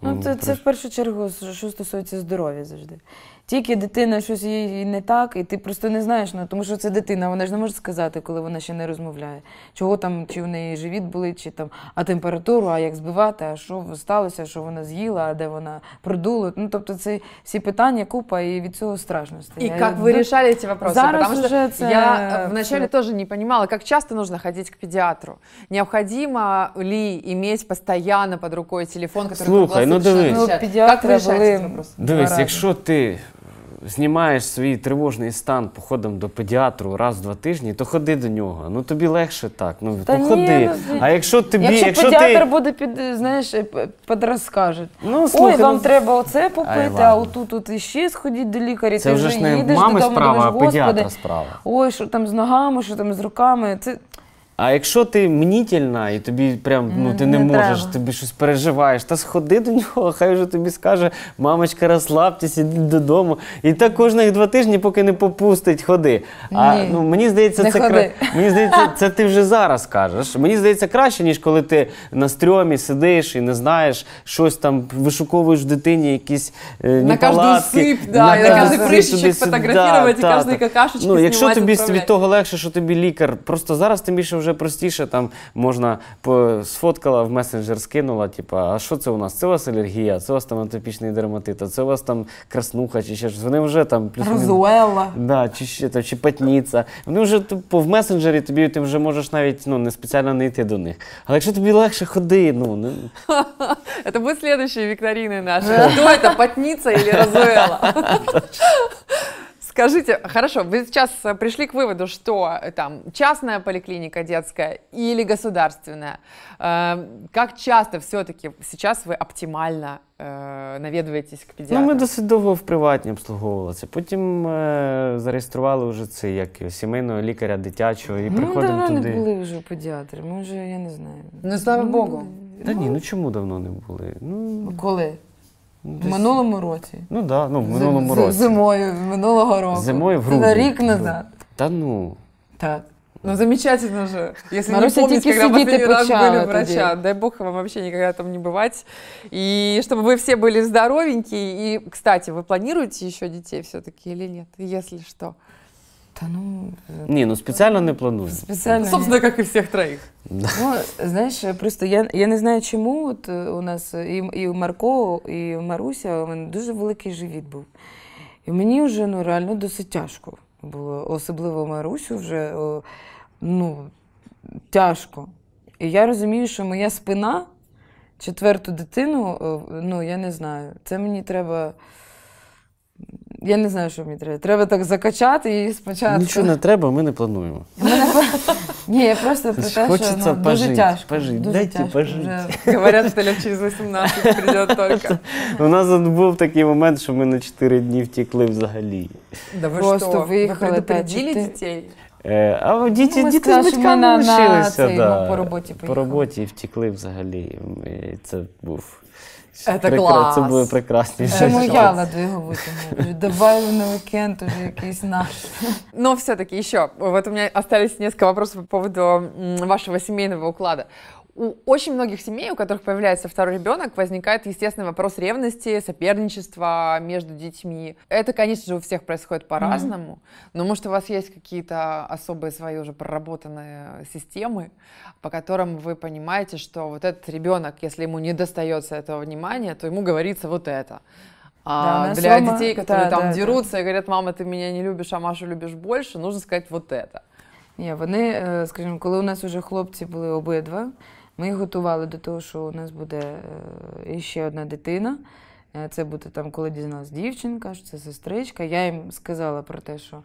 Ну, це, це в першу чергу, що стосується здоров'я завжди. Тільки дитина щось їй не так, і ти просто не знаєш, ну тому що це дитина, вона ж не може сказати, коли вона ще не розмовляє. Чого там, чи в неї живіт були, чи там, а температуру, а як збивати, а що сталося, що вона з'їла, а де вона продула. Ну тобто це всі питання, купа, і від цього страшно стає. І як ви вирішали ці питання? Зараз Потому уже це... Я э, вначале теж не розуміла, як часто нужно ходити к педіатру, необхідно ли иметь постійно під рукою телефон, який Слухай, ну дивись. Ну, педіатри були... Дивись, якщо ти знімаєш свій тривожний стан походом до педіатру раз в два тижні, то ходи до нього. Ну тобі легше так. Ну Та ну, ні, ходи. ну, а якщо тобі, якщо, якщо педіатр ти... буде під, знаєш, е, підрозкаже? Ну, слухай, Ой, вам ну, треба оце попити, а отут от ще сходіть до лікаря. Це ти вже ж не їдеш мами додому, справа, думаєш, а педіатра господи, справа. Ой, що там з ногами, що там з руками. Це а якщо ти мнітельна і тобі прям ну ти не, не можеш, треба. тобі щось переживаєш, та сходи до нього, хай вже тобі скаже, мамочка, розслабтеся, іди додому. І так кожних два тижні, поки не попустить, ходи. А Ні, ну мені здається, не це ходи. мені здається, це ти вже зараз кажеш. Мені здається, краще ніж коли ти на стрьомі сидиш і не знаєш щось там, вишуковуєш дитині якісь е, на кожну сип, да, на, на кожен кришечок фотографувати, да, кожну какашечку. Ну якщо тобі від того легше, що тобі лікар, просто зараз тим більше вже вже простіше, там можна сфоткала в месенджер, скинула, Типу, а що це у нас? Це у вас алергія, це у вас там атопічний дерматит, а це у вас там краснуха, чи ще щось. Вони вже там Розуела. Да, чи ще там, чи патніця. Вони вже типу, в месенджері тобі ти вже можеш навіть ну, не спеціально не йти до них. Але якщо тобі легше ходи, ну не. Это будут следующие викторины наши. Кто это, потница или розуела? Скажите, хорошо, вы сейчас э, пришли к выводу, что э, там частная поликлиника детская или государственная. Как часто все-таки сейчас ви оптимально е, э, навідуєтесь к педіатру? Ну, ми досить довго в приватні обслуговувалися. Потім е, зареєстрували вже це як сімейного лікаря, дитячого і ну, приходимо давно туди. не були вже педіатрі. Ми вже я не знаю. Ну слава ну, Богу. Та ні, ну чому давно не були? Ну коли? Ну, в минулому році. Ну да, ну в минулому З- році. Зимою, минулого року. Зимою в грудні. Це рік назад. Та ну. Так. Ну, замечательно же. Если Маруся не помнить, тільки когда сидіти почала были у врача. Дай бог вам вообще никогда там не бывать. И чтобы вы все были здоровенькие. И, кстати, вы планируете еще детей все-таки или нет? Если что. Та ну ні, ну спеціально не планую. Спеціально Собственно, як і всіх троїх. Ну, знаєш, просто я я не знаю, чому от е, у нас і і Марко, і Маруся, у мене дуже великий живіт був. І мені вже ну, реально досить тяжко було. Особливо Марусю вже ну, тяжко. І я розумію, що моя спина, четверту дитину, ну я не знаю, це мені треба. Я не знаю, що мені треба. Треба так закачати і спочатку. Нічого не треба, ми не плануємо. Ні, я просто про те, що ну, дуже тяжко. Дайте тяжко. пожить. Вже, говорять, через 18 прийде тільки. У нас був такий момент, що ми на 4 дні втекли взагалі. просто що? виїхали. Ви предупредили дітей? Е, а діти, ну, діти з батьками лишилися. Ну, да, по роботі поїхали. По роботі втекли взагалі. Це був це клас. Це буде прекрасніше. Чому я на двигу Добавив на уикенд уже якийсь наш. Но ну, все-таки еще, вот у меня остались несколько вопросов по поводу вашего семейного уклада. у очень многих семей, у которых появляется второй ребенок, возникает естественный вопрос ревности, соперничества между детьми. Это, конечно же, у всех происходит по-разному, mm-hmm. но может у вас есть какие-то особые свои уже проработанные системы, по которым вы понимаете, что вот этот ребенок, если ему не достается этого внимания, то ему говорится вот это. А да, для мама... детей, которые да, там да, дерутся да. и говорят, мама, ты меня не любишь, а Машу любишь больше, нужно сказать вот это. Ні, вони, э, скажімо, коли у нас уже хлопці були обидва, Ми готували до того, що у нас буде е, ще одна дитина. Е, це буде там, коли дізналась дівчинка, що це сестричка. Я їм сказала про те, що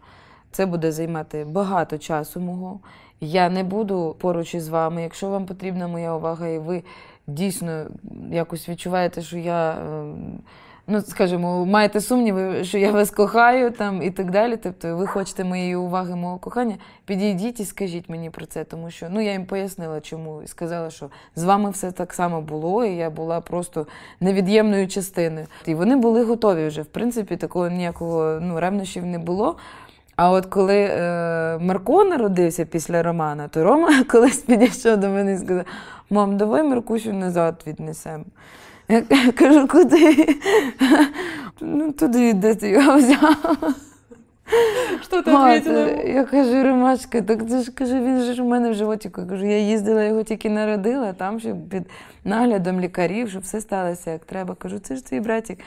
це буде займати багато часу мого. Я не буду поруч із вами. Якщо вам потрібна моя увага, і ви дійсно якось відчуваєте, що я. Ем, ну скажімо, маєте сумніви, що я вас кохаю там і так далі. Тобто, ви хочете моєї уваги, мого кохання, підійдіть і скажіть мені про це, тому що ну я їм пояснила, чому і сказала, що з вами все так само було, і я була просто невід'ємною частиною. І вони були готові вже. В принципі, такого ніякого ну ревнощів не було. А от коли е, Марко народився після Романа, то Рома колись підійшов до мене і сказав: Мам, давай Маркусю назад віднесемо. Я кажу, куди? Ну, туди, де ти його взяв. Що ти відповіла? Я кажу, Ромашка, так це ж кажу, він ж у мене в животі. Я кажу, я їздила, його тільки народила, там щоб під наглядом лікарів, щоб все сталося як треба. Кажу, це ж твій братик.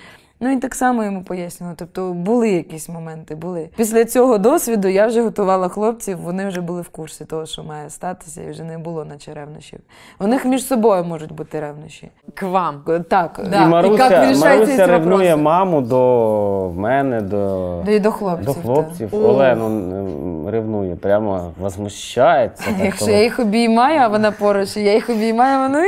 Ну і так само йому пояснювала. Тобто були якісь моменти, були. Після цього досвіду я вже готувала хлопців, вони вже були в курсі того, що має статися, і вже не було, наче ревнощів. У них між собою можуть бути ревнощі. К вам. Е, так, да. І Маруся, і Маруся ревнує маму до мене, до да і до хлопців. До хлопців. Так. Олену ревнує, прямо возмущається. Якщо я їх обіймаю, а вона поруч, я їх обіймаю, а вона.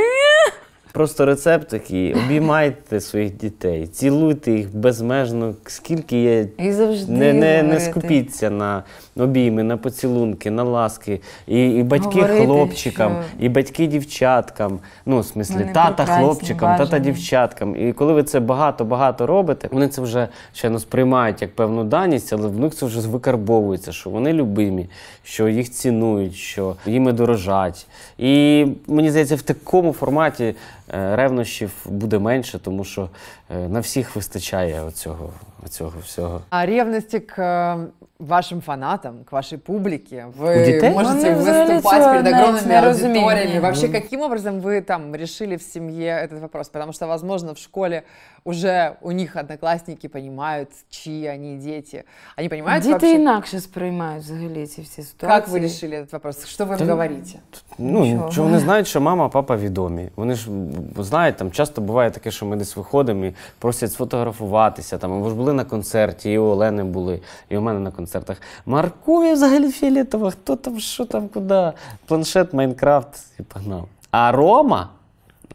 Просто рецепт такий, обіймайте своїх дітей, цілуйте їх безмежно, скільки є. І завжди не не, не скупіться на обійми, на поцілунки, на ласки. І і батьки говорити, хлопчикам, що... і батьки дівчаткам. Ну, в смислі, тата хлопчикам, бажані. тата дівчаткам. І коли ви це багато-багато робите, вони це вже ще сприймають як певну даність, але в них це вже викарбовується, що вони любимі, що їх цінують, що їм дорожать. І мені здається, в такому форматі. Е, ревнощів буде менше, тому що Е, на всіх вистачає оцього, оцього всього. А рівності к е, вашим фанатам, к вашій публіці. Ви можете виступати, взагалі перед не- огромными Вообще, каким образом вы там решили в сім'ї. этот вопрос? Потому что, возможно, в школе уже у них одноклассники понимают, чьи они дети. Они понимают Діти вообще, інакше сприймають взагалі ці всі ситуації. как вы решили этот вопрос? Что вы говорите? Ну, Нічого. нічого. вони знають, що мама, папа відомі. Вони ж знають, там часто буває таке, що ми десь виходимо і просять сфотографуватися. Там або ж були на концерті, і у Олени були, і у мене на концертах. Маркує взагалі фіолетово, хто там, що там, куди. Планшет, Майнкрафт і погнав. А Рома.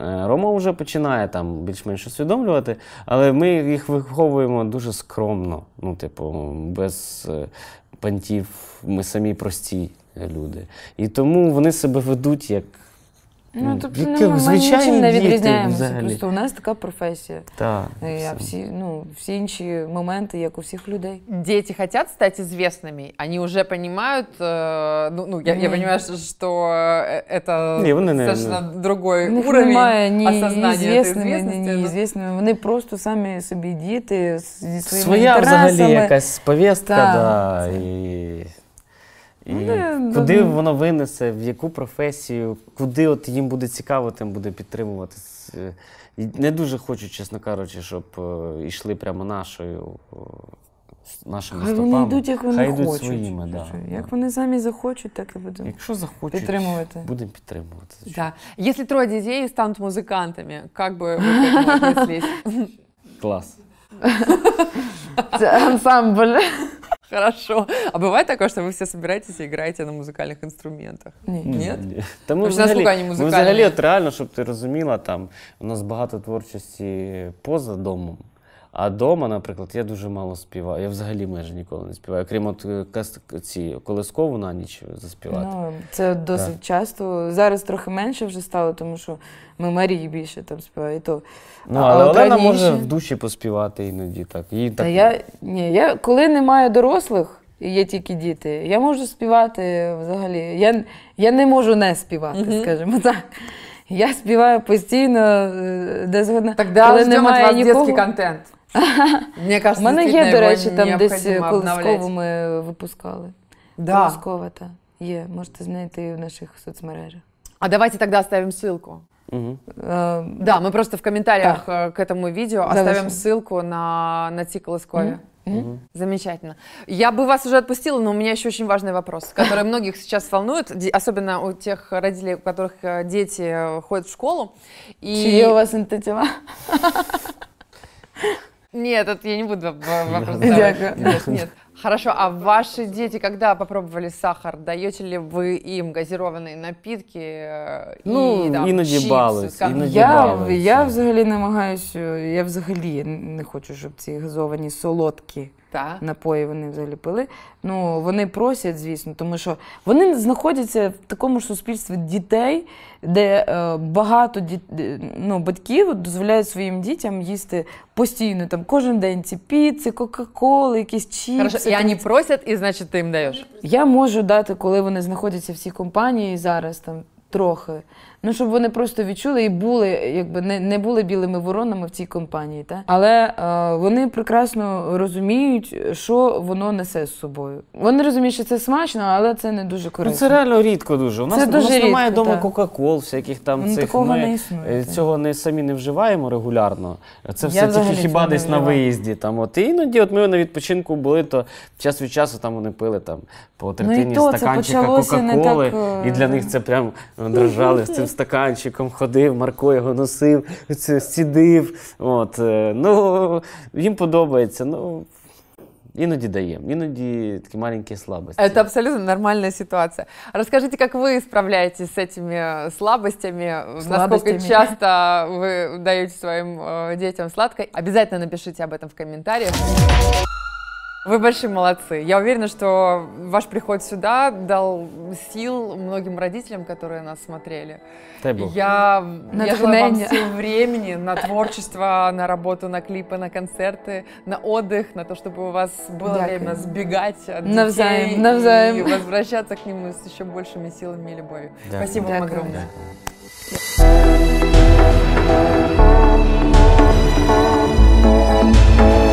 Е, Рома вже починає там більш-менш усвідомлювати, але ми їх виховуємо дуже скромно. Ну, типу, без е, пантів, ми самі прості люди. І тому вони себе ведуть як Ну, тобто, ну, ну ми нічим не відрізняємося. Взагалі. Просто у нас така професія. Так. А всі, ну, всі інші моменти, як у всіх людей. Дети хотят стать известными, они уже понимают, э, ну, ну я, я понимаю, что э, это не, вони, ну, совершенно не, не. другой них уровень немає ні осознания известными, ні неізвісними. Вони просто самі собі діти зі своїми Своя інтересами. взагалі якась повістка, так. Да, і... Ну, куди да. воно винесе, в яку професію, куди от їм буде цікаво, тим буде підтримуватись. Е, не дуже хочу, чесно кажучи, щоб е, йшли прямо нашою. Нашими Хай стопами. Вони йдуть, як вони Хай йдуть хочуть. своїми. Да, як да. вони самі захочуть, так і будемо. Якщо захочуть, підтримувати. будемо підтримувати. Да. Если трое детей станут музыкантами, как бы вы к этому отнеслись? Класс. Ансамбль. Хорошо. А бывает такое, что вы все собираетесь и играете на музыкальных инструментах? Нет. Ні? Та ми Тому взагалі, взагалі, реально, чтобы ты разумела там у нас багато творчості поза домом. А дома, наприклад, я дуже мало співаю. Я взагалі майже ніколи не співаю. Крім от е, ці колискову на ніч заспівати. Ну, Це досить так. часто. Зараз трохи менше вже стало, тому що ми Марії більше там співаємо. То... Ну, але а, Олена може в душі поспівати іноді. так. Їй так... Та я, ні, я коли немає дорослих. і Є тільки діти. Я можу співати взагалі. Я я не можу не співати, mm -hmm. скажімо так. Я співаю постійно, е, де згодна. Так, але немає вас нікого. контент. Мне кажется, У мене є, до речі, там десь колискову ми випускали. Да. Колискова та е, є. Можете знайти в наших соцмережах. А давайте тогда оставим ссылку. Угу. Да, мы просто в комментариях так. Э, к этому видео оставим ссылку на, на Ти Колыскове. Угу. Угу. Замечательно. Я бы вас уже отпустила, но у меня еще очень важный вопрос, который многих сейчас волнует, особенно у тех родителей, у которых э, дети э, ходят в школу. И... Чьи у вас интенсива? Нет, это я не буду вопрос задавать. Нет, нет. Хорошо, а ваши дети, когда попробовали сахар, даете ли вы им газированные напитки? Э, ну, і, там, іноді чіпси, балуюсь, скажімо? Я, балуюсь. я взагалі намагаюся, е, я взагалі не хочу, щоб ці газовані солодкі Та? напої вони взагалі пили. Ну, вони просять, звісно, тому що вони знаходяться в такому ж суспільстві дітей, де е, багато діт... Е, ну, батьків дозволяють своїм дітям їсти постійно, там, кожен день ці піци, кока-коли, якісь чіпси. Хорошо, це... І вони просять, і значить ти їм даєш? Я можу дати, коли вони знаходяться в цій компанії зараз, там трохи. Ну, щоб вони просто відчули і були, якби не не були білими воронами в цій компанії. Та? Але е, вони прекрасно розуміють, що воно несе з собою. Вони розуміють, що це смачно, але це не дуже ну, корисно. Ну, Це реально рідко дуже. У нас це дуже у нас рідко, немає вдома Кока-Кол, всяких там ну, цих. Такого ми не е, існує. Цього не самі не вживаємо регулярно. Це все тільки хіба десь на виїзді. Там, от. І іноді от ми на відпочинку були, то час від часу там вони пили там, по ну, третині ну, стаканчика Кока-Коли. І, так... і для е, них це прям е, дрожали цим стаканчиком ходив, Марко його носив, сідив. От, е, ну, Їм подобається. Ну, Иногда даем, иногда такие маленькие слабости. Это абсолютно нормальна ситуація. Розкажіть, як ви справляетесь з цими э, слабостями? Наскільки часто ви даєте своїм э, дітям сладкое? Обов'язково напишіть об этом в коментарях. Вы большие молодцы. Я уверена, что ваш приход сюда дал сил многим родителям, которые нас смотрели. Дай Я, я желаю вам сил времени на творчество, на работу, на клипы, на концерты, на отдых, на то, чтобы у вас было Дякую. время сбегать от навзаим, детей навзаим. и возвращаться к ним с еще большими силами и любовью. Дякую. Спасибо Дякую. вам огромное. Дякую.